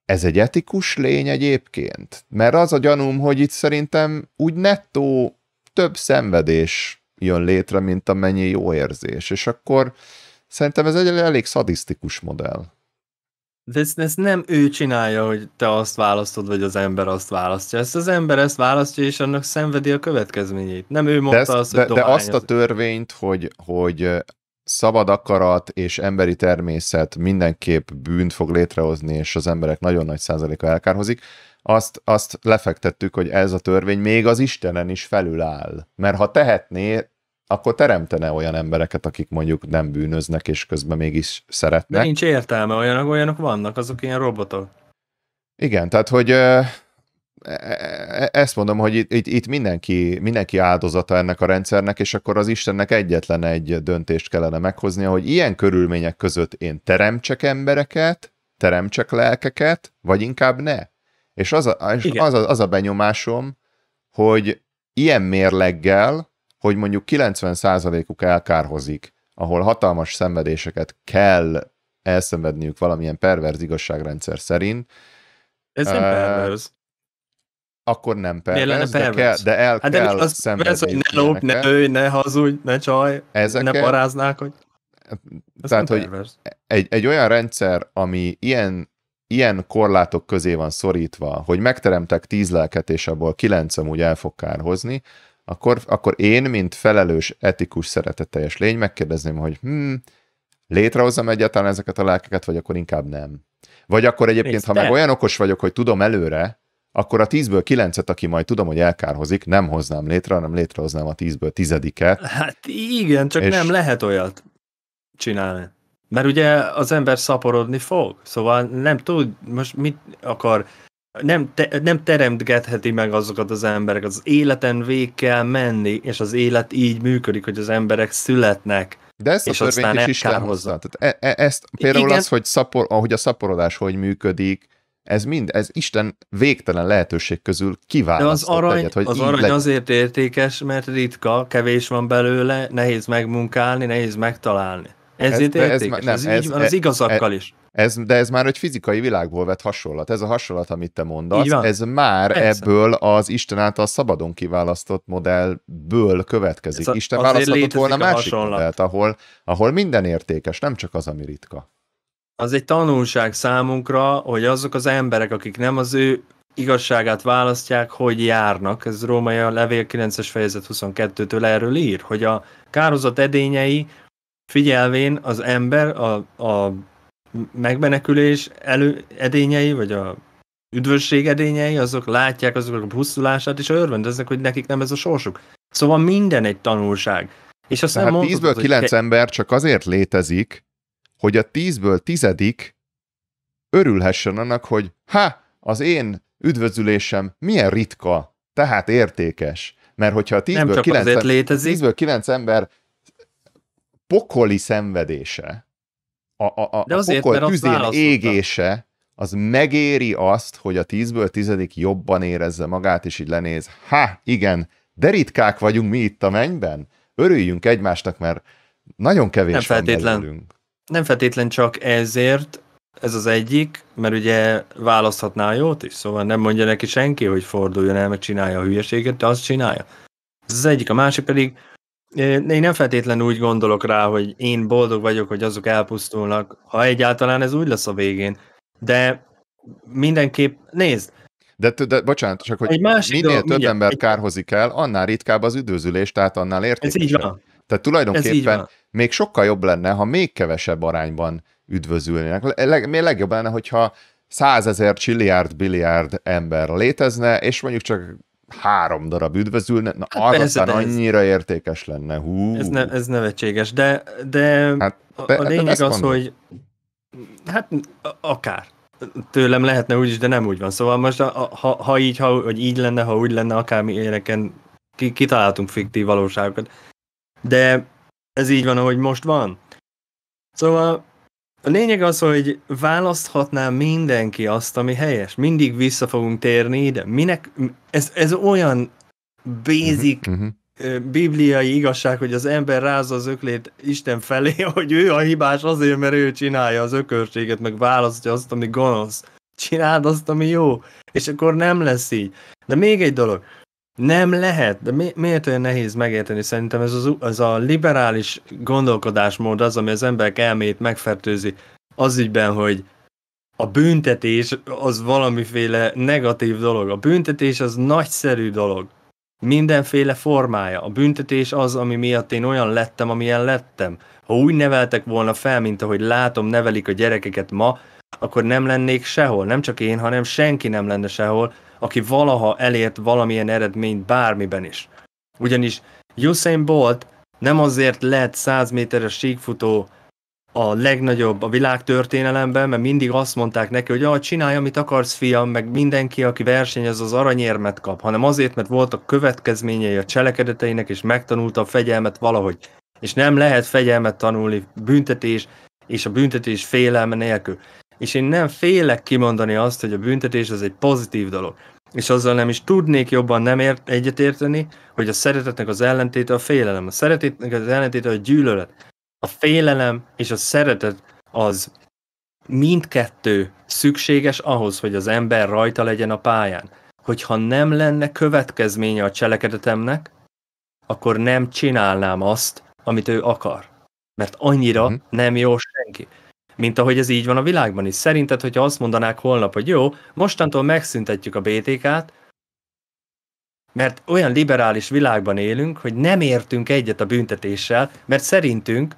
ez egy etikus lény egyébként? Mert az a gyanúm, hogy itt szerintem úgy nettó több szenvedés jön létre, mint amennyi jó érzés, és akkor szerintem ez egy elég szadisztikus modell. De ezt, ezt nem ő csinálja, hogy te azt választod, vagy az ember azt választja. Ezt az ember ezt választja, és annak szenvedi a következményét. Nem ő mondta de ezt, azt, hogy de, de azt a törvényt, hogy, hogy szabad akarat és emberi természet mindenképp bűnt fog létrehozni, és az emberek nagyon nagy százaléka elkárhozik, azt, azt lefektettük, hogy ez a törvény még az Istenen is felül áll. Mert ha tehetné, akkor teremtene olyan embereket, akik mondjuk nem bűnöznek, és közben mégis szeretnek. De nincs értelme, olyanok, olyanok vannak, azok ilyen robotok. Igen, tehát hogy e, e, ezt mondom, hogy itt, itt, itt mindenki, mindenki áldozata ennek a rendszernek, és akkor az Istennek egyetlen egy döntést kellene meghoznia, hogy ilyen körülmények között én teremtsek embereket, teremtsek lelkeket, vagy inkább ne. És az a, és az, a, az a benyomásom, hogy ilyen mérleggel hogy mondjuk 90%-uk elkárhozik, ahol hatalmas szenvedéseket kell elszenvedniük valamilyen perverz igazságrendszer szerint. Ez nem uh, perverz. Akkor nem perverz, de, perverz? Kell, de el hát de kell az perverz, hogy ne lop, ne ölj, ne hazudj, ne csaj, Ezeket, ne paráznák, hogy... Ez tehát, hogy egy, egy olyan rendszer, ami ilyen ilyen korlátok közé van szorítva, hogy megteremtek tíz lelket, és abból kilenc amúgy el fog kárhozni, akkor, akkor én, mint felelős, etikus, szeretetteljes lény megkérdezném, hogy hm, létrehozom egyáltalán ezeket a lelkeket, vagy akkor inkább nem. Vagy akkor egyébként, Nézd, ha meg olyan okos vagyok, hogy tudom előre, akkor a tízből kilencet, aki majd tudom, hogy elkárhozik, nem hoznám létre, hanem létrehoznám a tízből tizediket. Hát igen, csak és... nem lehet olyat csinálni. Mert ugye az ember szaporodni fog, szóval nem tud, most mit akar nem, te, nem teremtgetheti meg azokat az emberek, az életen vég kell menni, és az élet így működik, hogy az emberek születnek. De ezt a törvényt is Isten hozza. Tehát e, e, ezt, például Igen. az, hogy szapor, ahogy a szaporodás hogy működik, ez mind, ez Isten végtelen lehetőség közül kiválasztott De az arany, egyet, hogy az arany legy- azért értékes, mert ritka, kevés van belőle, nehéz megmunkálni, nehéz megtalálni. Ez, ez, értékes, ez, nem, ez, ez, ez, ez, ez igazakkal ez, is. Ez, de ez már egy fizikai világból vett hasonlat. Ez a hasonlat, amit te mondasz, ez már Egyszer. ebből az Isten által szabadon kiválasztott modellből következik. Ez a, Isten választott volna másik hasonlat. modellt, ahol, ahol minden értékes, nem csak az, ami ritka. Az egy tanulság számunkra, hogy azok az emberek, akik nem az ő igazságát választják, hogy járnak. Ez Római a levél 9-es fejezet 22-től erről ír, hogy a kározat edényei figyelvén az ember, a, a megmenekülés elő, edényei, vagy a üdvösség edényei, azok látják azok a pusztulását, és örvendeznek, hogy nekik nem ez a sorsuk. Szóval minden egy tanulság. És aztán Tehát mondhatod, 10-ből 9 ke- ember csak azért létezik, hogy a 10-ből 10 örülhessen annak, hogy ha, az én üdvözülésem milyen ritka, tehát értékes. Mert hogyha a 10-ből 9, 10 9 ember pokoli szenvedése, a, a, a, De azért, a pokol tüzén égése, az megéri azt, hogy a tízből tizedik jobban érezze magát, és így lenéz. Ha, igen, de ritkák vagyunk mi itt a mennyben. Örüljünk egymásnak, mert nagyon kevés nem feltétlen, belőlünk. Nem feltétlen csak ezért, ez az egyik, mert ugye választhatná jót is, szóval nem mondja neki senki, hogy forduljon el, meg csinálja a hülyeséget, de azt csinálja. Ez az egyik, a másik pedig, én nem feltétlenül úgy gondolok rá, hogy én boldog vagyok, hogy azok elpusztulnak, ha egyáltalán ez úgy lesz a végén. De mindenképp, nézd, de, de bocsánat, csak hogy egy másik minél dolog, több mindjárt, ember egy... kárhozik el, annál ritkább az üdvözülés, tehát annál értékesebb. Ez így van. Tehát tulajdonképpen még sokkal jobb lenne, ha még kevesebb arányban üdvözülnének. Leg, még legjobb lenne, hogyha százezer csilliárd, billiárd ember létezne, és mondjuk csak három darab üdvözülne, na hát az persze, annyira ez, értékes lenne. Hú. Ez, ne, ez nevetséges, de, de, hát, de a, a hát lényeg az, mondom. hogy hát akár. Tőlem lehetne úgy is, de nem úgy van. Szóval most a, ha, ha így, ha hogy így lenne, ha úgy lenne, akármi éreken ki, kitaláltunk fiktív valóságokat. De ez így van, ahogy most van. Szóval a lényeg az, hogy választhatná mindenki azt, ami helyes. Mindig vissza fogunk térni ide. Minek, ez, ez olyan basic uh-huh, uh-huh. bibliai igazság, hogy az ember rázza az öklét Isten felé, (laughs) hogy ő a hibás azért, mert ő csinálja az ökörséget, meg választja azt, ami gonosz. Csináld azt, ami jó. És akkor nem lesz így. De még egy dolog, nem lehet, de mi, miért olyan nehéz megérteni? Szerintem ez az, ez a liberális gondolkodásmód az, ami az emberek elmét megfertőzi az ügyben, hogy a büntetés az valamiféle negatív dolog. A büntetés az nagyszerű dolog. Mindenféle formája. A büntetés az, ami miatt én olyan lettem, amilyen lettem. Ha úgy neveltek volna fel, mint ahogy látom, nevelik a gyerekeket ma, akkor nem lennék sehol. Nem csak én, hanem senki nem lenne sehol, aki valaha elért valamilyen eredményt bármiben is. Ugyanis Usain Bolt nem azért lett 100 méteres síkfutó a legnagyobb a világ történelemben, mert mindig azt mondták neki, hogy ah, csinálj, amit akarsz, fiam, meg mindenki, aki versenyez, az aranyérmet kap, hanem azért, mert voltak következményei a cselekedeteinek, és megtanulta a fegyelmet valahogy. És nem lehet fegyelmet tanulni, büntetés, és a büntetés félelme nélkül és én nem félek kimondani azt, hogy a büntetés az egy pozitív dolog. És azzal nem is tudnék jobban nem ért, egyetérteni, hogy a szeretetnek az ellentéte a félelem. A szeretetnek az ellentéte a gyűlölet. A félelem és a szeretet az mindkettő szükséges ahhoz, hogy az ember rajta legyen a pályán. Hogyha nem lenne következménye a cselekedetemnek, akkor nem csinálnám azt, amit ő akar. Mert annyira mm. nem jó senki. Mint ahogy ez így van a világban is. Szerinted, hogyha azt mondanák holnap, hogy jó, mostantól megszüntetjük a BTK-t, mert olyan liberális világban élünk, hogy nem értünk egyet a büntetéssel, mert szerintünk,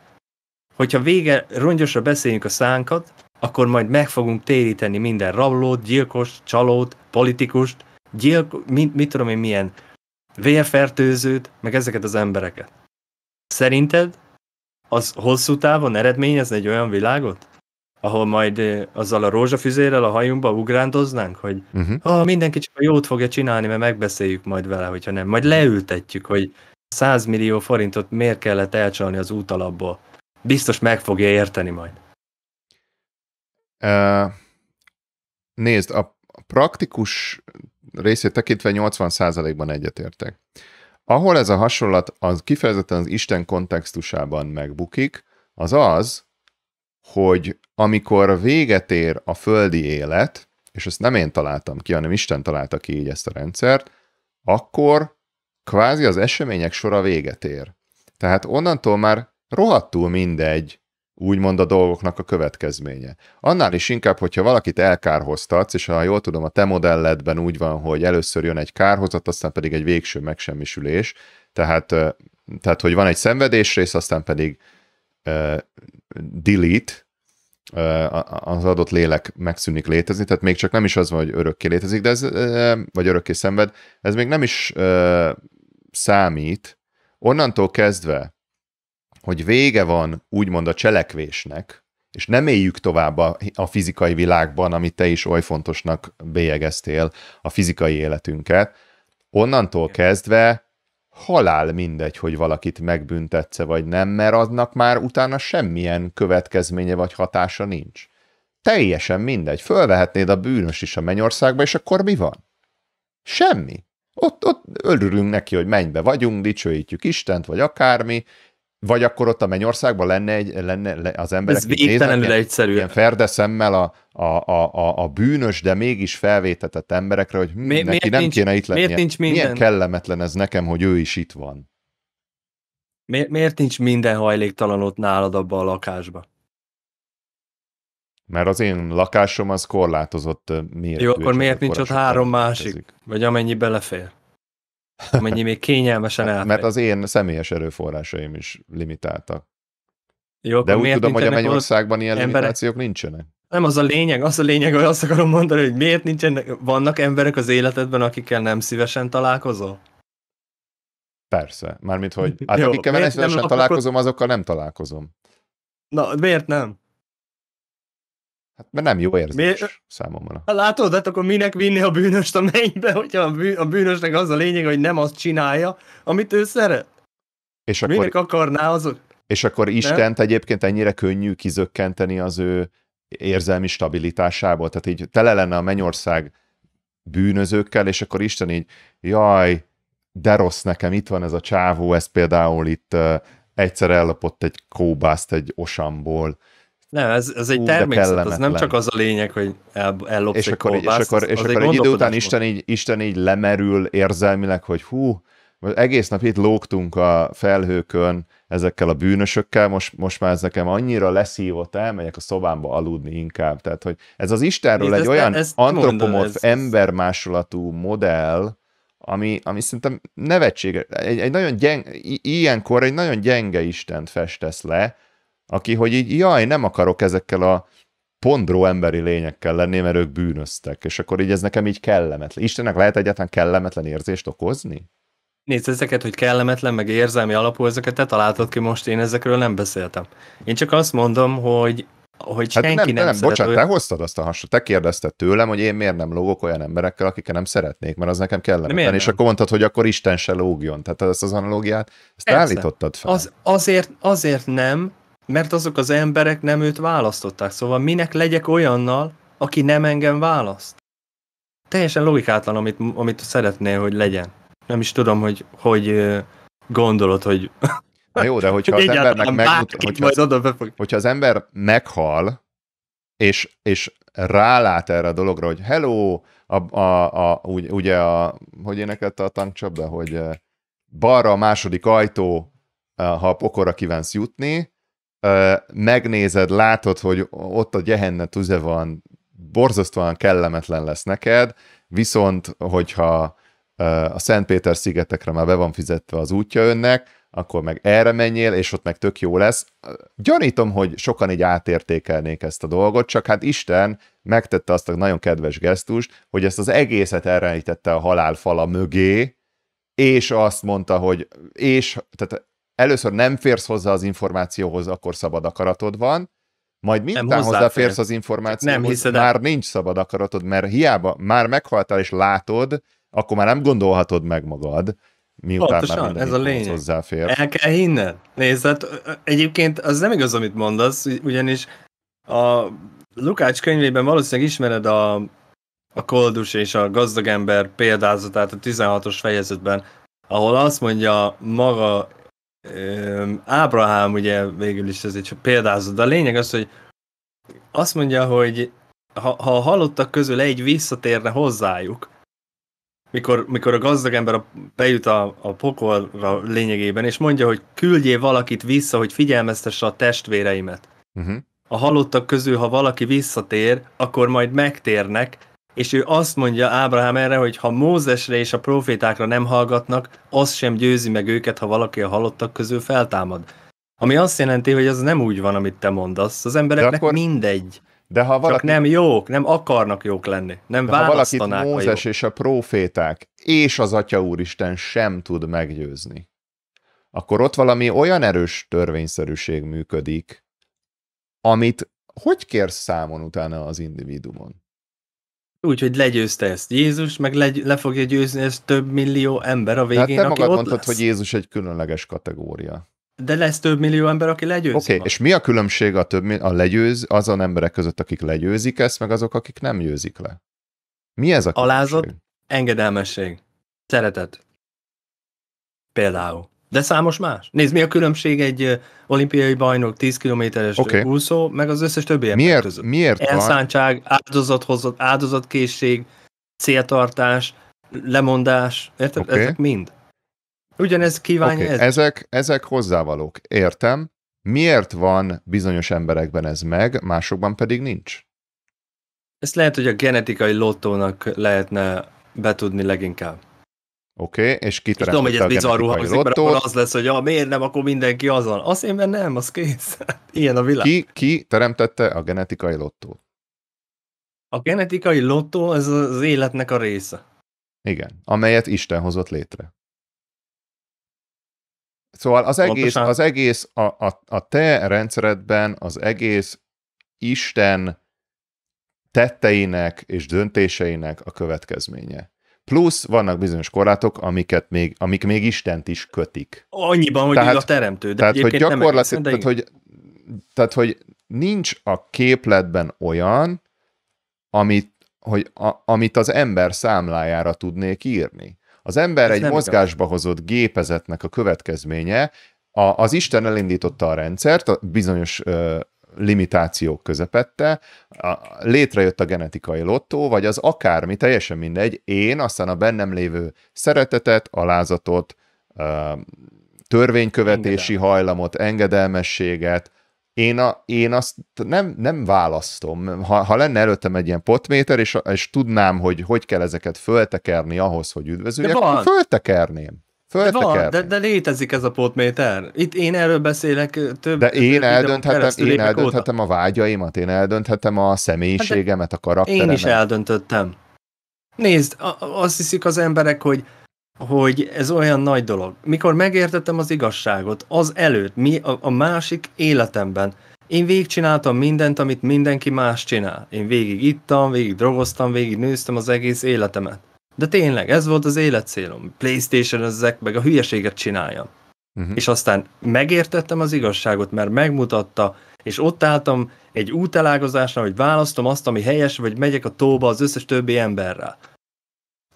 hogyha vége rongyosra beszéljünk a szánkat, akkor majd meg fogunk téríteni minden rablót, gyilkos, csalót, politikust, gyilk, mit, mit tudom én milyen, vérfertőzőt, meg ezeket az embereket. Szerinted az hosszú távon eredményezne egy olyan világot, ahol majd eh, azzal a rózsafüzérrel a hajunkba ugrándoznánk, hogy uh-huh. ah, mindenki csak jót fogja csinálni, mert megbeszéljük majd vele, hogyha nem. Majd leültetjük, hogy 100 millió forintot miért kellett elcsalni az útalapból. Biztos meg fogja érteni majd. Uh, nézd, a praktikus részét tekintve 80%-ban egyetértek. Ahol ez a hasonlat az kifejezetten az Isten kontextusában megbukik, az az, hogy amikor véget ér a földi élet, és ezt nem én találtam ki, hanem Isten találta ki így ezt a rendszert, akkor kvázi az események sora véget ér. Tehát onnantól már rohadtul mindegy, úgymond a dolgoknak a következménye. Annál is inkább, hogyha valakit elkárhoztatsz, és ha jól tudom, a te modelledben úgy van, hogy először jön egy kárhozat, aztán pedig egy végső megsemmisülés, tehát, tehát hogy van egy szenvedésrész, aztán pedig uh, delete, az adott lélek megszűnik létezni, tehát még csak nem is az van, hogy örökké létezik, de ez, vagy örökké szenved, ez még nem is uh, számít. Onnantól kezdve, hogy vége van úgymond a cselekvésnek, és nem éljük tovább a, a fizikai világban, amit te is oly fontosnak bélyegeztél, a fizikai életünket, onnantól kezdve halál mindegy, hogy valakit megbüntetsz vagy nem, mert aznak már utána semmilyen következménye vagy hatása nincs. Teljesen mindegy. Fölvehetnéd a bűnös is a mennyországba, és akkor mi van? Semmi. Ott, ott örülünk neki, hogy mennybe vagyunk, dicsőítjük Istent, vagy akármi, vagy akkor ott a mennyországban lenne, egy, lenne az emberek... Ez végtelenül néznek, egyszerű. Ilyen ferde szemmel a, a, a, a, a bűnös, de mégis felvétetett emberekre, hogy hm, Mi, neki nem nincs, kéne itt lennie. Miért nincs minden? Milyen kellemetlen ez nekem, hogy ő is itt van. Miért, miért nincs minden hajléktalan ott nálad abban a lakásban? Mert az én lakásom az korlátozott Miért? Jó, akkor miért nincs ott három másik? Vagy amennyi belefér? amennyi még kényelmesen el? Mert az én személyes erőforrásaim is limitáltak. Jó, De úgy tudom, hogy a Mennyországban ilyen emberek... limitációk nincsenek. Nem az a lényeg, az a lényeg, hogy azt akarom mondani, hogy miért nincsenek, vannak emberek az életedben, akikkel nem szívesen találkozol? Persze, mármint, hogy (laughs) hát akikkel nem szívesen nem, találkozom, azokkal nem találkozom. Na, miért nem? Hát mert nem jó érzés Miért? számomra. Hát látod, hát akkor minek vinni a bűnöst a mennybe, hogyha a, bűn, a bűnösnek az a lényeg, hogy nem azt csinálja, amit ő szeret? És akkor, minek akarná az? És akkor Istent nem? egyébként ennyire könnyű kizökkenteni az ő érzelmi stabilitásából. Tehát így tele lenne a mennyország bűnözőkkel, és akkor Isten így, jaj, de rossz nekem, itt van ez a csávó, ez például itt uh, egyszer ellopott egy kóbászt egy osamból, nem, ez, ez egy természet, az nem csak az a lényeg, hogy el, ellopsz és egy akkor, kolbászt, és akkor, és akkor egy idő után Isten így, Isten így lemerül érzelmileg, hogy hú, egész nap itt lógtunk a felhőkön ezekkel a bűnösökkel, most, most már ez nekem annyira leszívott, elmegyek a szobámba aludni inkább. Tehát, hogy ez az Istenről Nézd, egy olyan ez antropomorf, ez... embermásolatú modell, ami, ami szerintem nevetséges. Egy, egy nagyon gyeng, ilyenkor egy nagyon gyenge Istent festesz le, aki, hogy így, jaj, nem akarok ezekkel a pondró emberi lényekkel lenni, mert ők bűnöztek, és akkor így ez nekem így kellemetlen. Istennek lehet egyáltalán kellemetlen érzést okozni? Nézd, ezeket, hogy kellemetlen, meg érzelmi alapú, ezeket te találtad ki most, én ezekről nem beszéltem. Én csak azt mondom, hogy hogy hát senki nem, nem, nem bocsánat, olyan... te hoztad azt a hasonlót, te kérdezted tőlem, hogy én miért nem lógok olyan emberekkel, akikkel nem szeretnék, mert az nekem kellemetlen, és akkor mondtad, hogy akkor Isten se lógjon. Tehát ezt az analógiát, ezt Persze. állítottad fel. Az, azért, azért nem, mert azok az emberek nem őt választották, szóval minek legyek olyannal, aki nem engem választ? Teljesen logikátlan, amit, amit szeretnél, hogy legyen. Nem is tudom, hogy, hogy gondolod, hogy... Na jó, de hogyha (laughs) az embernek megmut... hogyha, az, hogyha az ember meghal, és, és rálát erre a dologra, hogy hello, a, a, a, úgy, ugye a, hogy énekelte a tankcsapda, hogy balra a második ajtó, ha a pokora kívánsz jutni, megnézed, látod, hogy ott a gyehenne tüze van, borzasztóan kellemetlen lesz neked, viszont hogyha a Szentpéter szigetekre már be van fizetve az útja önnek, akkor meg erre menjél, és ott meg tök jó lesz. Gyanítom, hogy sokan így átértékelnék ezt a dolgot, csak hát Isten megtette azt a nagyon kedves gesztust, hogy ezt az egészet elrejtette a halálfala mögé, és azt mondta, hogy és, tehát először nem férsz hozzá az információhoz, akkor szabad akaratod van, majd miután hozzáférsz az információhoz, nem hiszed már el. nincs szabad akaratod, mert hiába már meghaltál és látod, akkor már nem gondolhatod meg magad, miután Pontosan, már ez a lényeg. hozzáfér. El kell hinned. Nézd, hát egyébként az nem igaz, amit mondasz, ugyanis a Lukács könyvében valószínűleg ismered a, a koldus és a gazdag ember példázatát a 16-os fejezetben, ahol azt mondja maga Ábrahám ugye végül is azért csak példázod. de a lényeg az, hogy azt mondja, hogy ha, ha a halottak közül egy visszatérne hozzájuk, mikor, mikor a gazdag ember a bejut a, a pokolra lényegében, és mondja, hogy küldjél valakit vissza, hogy figyelmeztesse a testvéreimet. Uh-huh. A halottak közül, ha valaki visszatér, akkor majd megtérnek, és ő azt mondja Ábrahám erre, hogy ha Mózesre és a profétákra nem hallgatnak, az sem győzi meg őket, ha valaki a halottak közül feltámad. Ami azt jelenti, hogy az nem úgy van, amit te mondasz. Az embereknek de akkor, mindegy. De ha valaki, Csak nem jók, nem akarnak jók lenni. Nem de választanák ha Mózes a és a proféták és az Atya Úristen sem tud meggyőzni, akkor ott valami olyan erős törvényszerűség működik, amit hogy kérsz számon utána az individumon? Úgyhogy legyőzte ezt Jézus, meg legy, le fogja győzni ezt több millió ember a hát végén, hát te aki magad ott mondtad, lesz. hogy Jézus egy különleges kategória. De lesz több millió ember, aki legyőzi. Oké, okay, és mi a különbség a, több, a legyőz, azon emberek között, akik legyőzik ezt, meg azok, akik nem győzik le? Mi ez a különbség? Alázat, engedelmesség, szeretet. Például. De számos más. Nézd, mi a különbség egy olimpiai bajnok 10 kilométeres okay. úszó, meg az összes többi ember miért, között. Miért Elszántság, van? áldozathozott, áldozatkészség, céltartás, lemondás, érted? Okay. Ezek mind. Ugyanez kívánja okay. ez. Ezek, ezek hozzávalók, értem. Miért van bizonyos emberekben ez meg, másokban pedig nincs? Ezt lehet, hogy a genetikai lottónak lehetne betudni leginkább. Oké, okay, és kiterem. Tudom, hogy ez bizarrul hangzik, mert akkor az lesz, hogy ja, ah, miért nem, akkor mindenki azon. én, mert nem, az kész. (laughs) Ilyen a világ. Ki, ki teremtette a genetikai lottót? A genetikai lottó ez az életnek a része. Igen, amelyet Isten hozott létre. Szóval az egész, Pontosan. az egész a, a, a te rendszeredben az egész Isten tetteinek és döntéseinek a következménye. Plusz vannak bizonyos korlátok, amiket még, amik még Istent is kötik. Annyiban, hogy tehát, a teremtő, de tehát, hogy nem tehát, hogy, tehát, hogy nincs a képletben olyan, amit, hogy a, amit az ember számlájára tudnék írni. Az ember Ez egy mozgásba igaz. hozott gépezetnek a következménye, a, az Isten elindította a rendszert, a bizonyos ö, limitációk közepette, a, létrejött a genetikai lottó, vagy az akármi, teljesen mindegy, én aztán a bennem lévő szeretetet, alázatot, törvénykövetési Engedelme. hajlamot, engedelmességet, én, a, én azt nem, nem választom. Ha, ha lenne előttem egy ilyen potméter, és, és tudnám, hogy hogy kell ezeket föltekerni ahhoz, hogy üdvözüljek, akkor föltekerném. Fölteker. De, de, de létezik ez a potméter. Itt én erről beszélek több... De én eldönthetem, én eldönthetem a vágyaimat, én eldönthetem a személyiségemet, a karakteremet. Én is eldöntöttem. Nézd, azt hiszik az emberek, hogy hogy ez olyan nagy dolog. Mikor megértettem az igazságot, az előtt, mi a, a másik életemben, én végigcsináltam mindent, amit mindenki más csinál. Én végig ittam, végig drogoztam, végig nőztem az egész életemet. De tényleg, ez volt az életcélom. Playstation ezek, meg a hülyeséget csináljam. Uh-huh. És aztán megértettem az igazságot, mert megmutatta, és ott álltam egy útelágazásnál, hogy választom azt, ami helyes, vagy megyek a tóba az összes többi emberrel.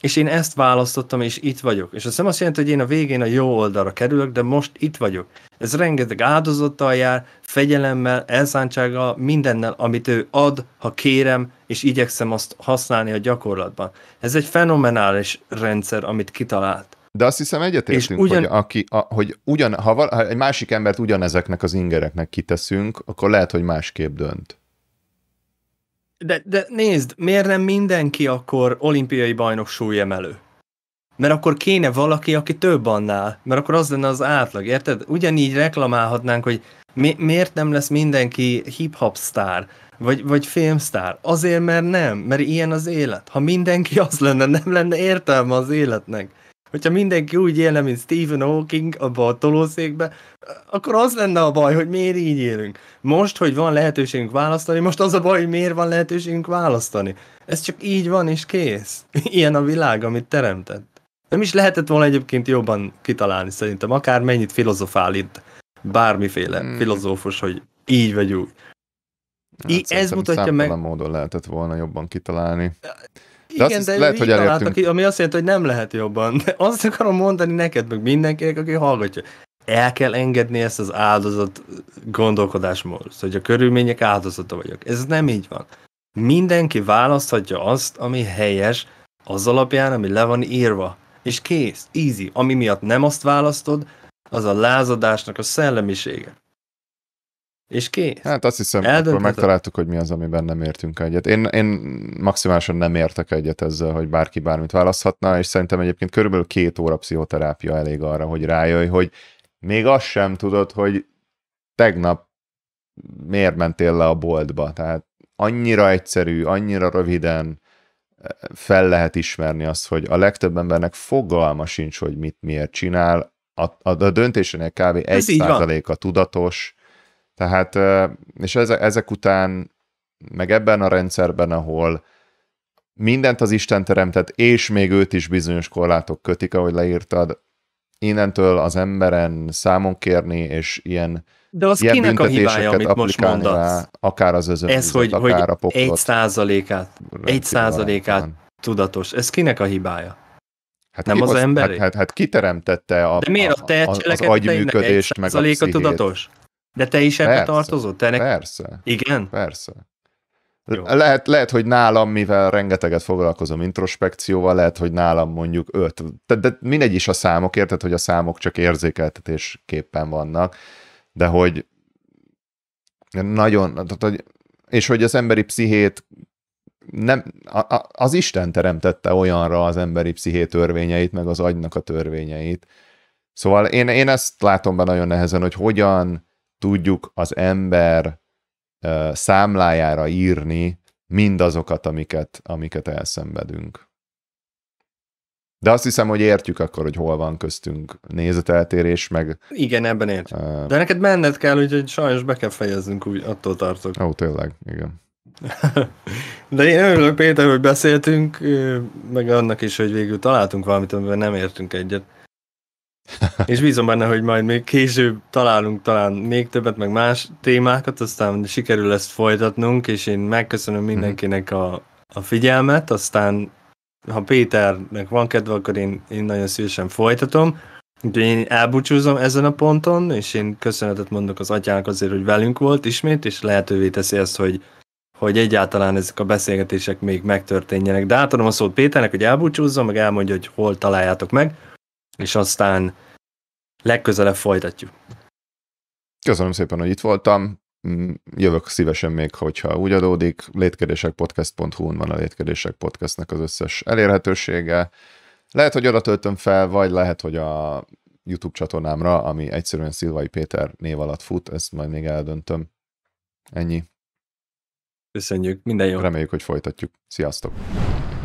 És én ezt választottam, és itt vagyok. És azt nem azt jelenti, hogy én a végén a jó oldalra kerülök, de most itt vagyok. Ez rengeteg áldozattal jár, fegyelemmel, elszántsággal, mindennel, amit ő ad, ha kérem, és igyekszem azt használni a gyakorlatban. Ez egy fenomenális rendszer, amit kitalált. De azt hiszem egyetértünk, ugyan... hogy, aki, a, hogy ugyan, ha, val, ha egy másik embert ugyanezeknek az ingereknek kiteszünk, akkor lehet, hogy másképp dönt. De, de nézd, miért nem mindenki akkor olimpiai bajnok súlyemelő? Mert akkor kéne valaki, aki több annál, mert akkor az lenne az átlag, érted? Ugyanígy reklamálhatnánk, hogy mi, miért nem lesz mindenki hip-hop sztár, vagy, vagy filmsztár? Azért, mert nem, mert ilyen az élet. Ha mindenki az lenne, nem lenne értelme az életnek. Hogyha mindenki úgy élne, mint Stephen Hawking a tolószékbe, akkor az lenne a baj, hogy miért így élünk. Most, hogy van lehetőségünk választani, most az a baj, hogy miért van lehetőségünk választani. Ez csak így van és kész. (laughs) Ilyen a világ, amit teremtett. Nem is lehetett volna egyébként jobban kitalálni szerintem, akár mennyit filozofál itt bármiféle hmm. filozófus, hogy így vagy úgy. Hát I, ez mutatja meg... módon lehetett volna jobban kitalálni. De igen, de lehet, hogy találtak, ami azt jelenti, hogy nem lehet jobban. De azt akarom mondani neked, meg mindenkinek, aki hallgatja. El kell engedni ezt az áldozat gondolkodásmódot, szóval, hogy a körülmények áldozata vagyok. Ez nem így van. Mindenki választhatja azt, ami helyes, az alapján, ami le van írva. És kész, easy. Ami miatt nem azt választod, az a lázadásnak a szellemisége. És ki? Hát azt hiszem, Eldöntheted. akkor megtaláltuk, hogy mi az, amiben nem értünk egyet. Én, én maximálisan nem értek egyet ezzel, hogy bárki bármit választhatna, és szerintem egyébként körülbelül két óra pszichoterápia elég arra, hogy rájöjj, hogy még azt sem tudod, hogy tegnap miért mentél le a boltba. Tehát annyira egyszerű, annyira röviden eh, fel lehet ismerni azt, hogy a legtöbb embernek fogalma sincs, hogy mit miért csinál, a, a, a döntésének kb. Ez 1%-a tudatos, tehát, és ezek után, meg ebben a rendszerben, ahol mindent az Isten teremtett, és még őt is bizonyos korlátok kötik, ahogy leírtad, innentől az emberen számon kérni, és ilyen de az ilyen kinek a hibája, amit most mondasz? Rá, akár az özönvizet, Ez, hogy, akár hogy a poktot. Egy százalékát, egy százalékát tudatos. Ez kinek a hibája? Hát nem ki, az, az hát- emberi? Hát, hát, hát kiteremtette a, De miért a, a az agyműködést, meg a pszichét. tudatos? De te is ebbe persze, Te ennek... Persze. Igen? Persze. Lehet, lehet, hogy nálam, mivel rengeteget foglalkozom introspekcióval, lehet, hogy nálam mondjuk öt. De, de mindegy is a számok, érted, hogy a számok csak érzékeltetésképpen vannak, de hogy nagyon, tehát, hogy, és hogy az emberi pszichét nem, a, a, az Isten teremtette olyanra az emberi psziché törvényeit, meg az agynak a törvényeit. Szóval én, én ezt látom be nagyon nehezen, hogy hogyan tudjuk az ember számlájára írni mindazokat, amiket, amiket elszenvedünk. De azt hiszem, hogy értjük akkor, hogy hol van köztünk nézeteltérés, meg... Igen, ebben értjük. Uh... De neked menned kell, úgyhogy sajnos be kell fejeznünk, úgy attól tartok. Ó, oh, tényleg, igen. (laughs) De én örülök, Péter, hogy beszéltünk, meg annak is, hogy végül találtunk valamit, amiben nem értünk egyet. És bízom benne, hogy majd még később találunk talán még többet, meg más témákat, aztán sikerül ezt folytatnunk, és én megköszönöm mhm. mindenkinek a, a figyelmet, aztán ha Péternek van kedve, akkor én, én nagyon szívesen folytatom. Úgyhogy én elbúcsúzom ezen a ponton, és én köszönetet mondok az atyának azért, hogy velünk volt ismét, és lehetővé teszi ezt, hogy, hogy egyáltalán ezek a beszélgetések még megtörténjenek. De átadom a szót Péternek, hogy elbúcsúzzon, meg elmondja, hogy hol találjátok meg és aztán legközelebb folytatjuk. Köszönöm szépen, hogy itt voltam. Mm, jövök szívesen még, hogyha úgy adódik. létkedésekpodcasthu n van a Létkedések Podcastnek az összes elérhetősége. Lehet, hogy oda töltöm fel, vagy lehet, hogy a YouTube csatornámra, ami egyszerűen Szilvai Péter név alatt fut, ezt majd még eldöntöm. Ennyi. Köszönjük, minden jó. Reméljük, hogy folytatjuk. Sziasztok!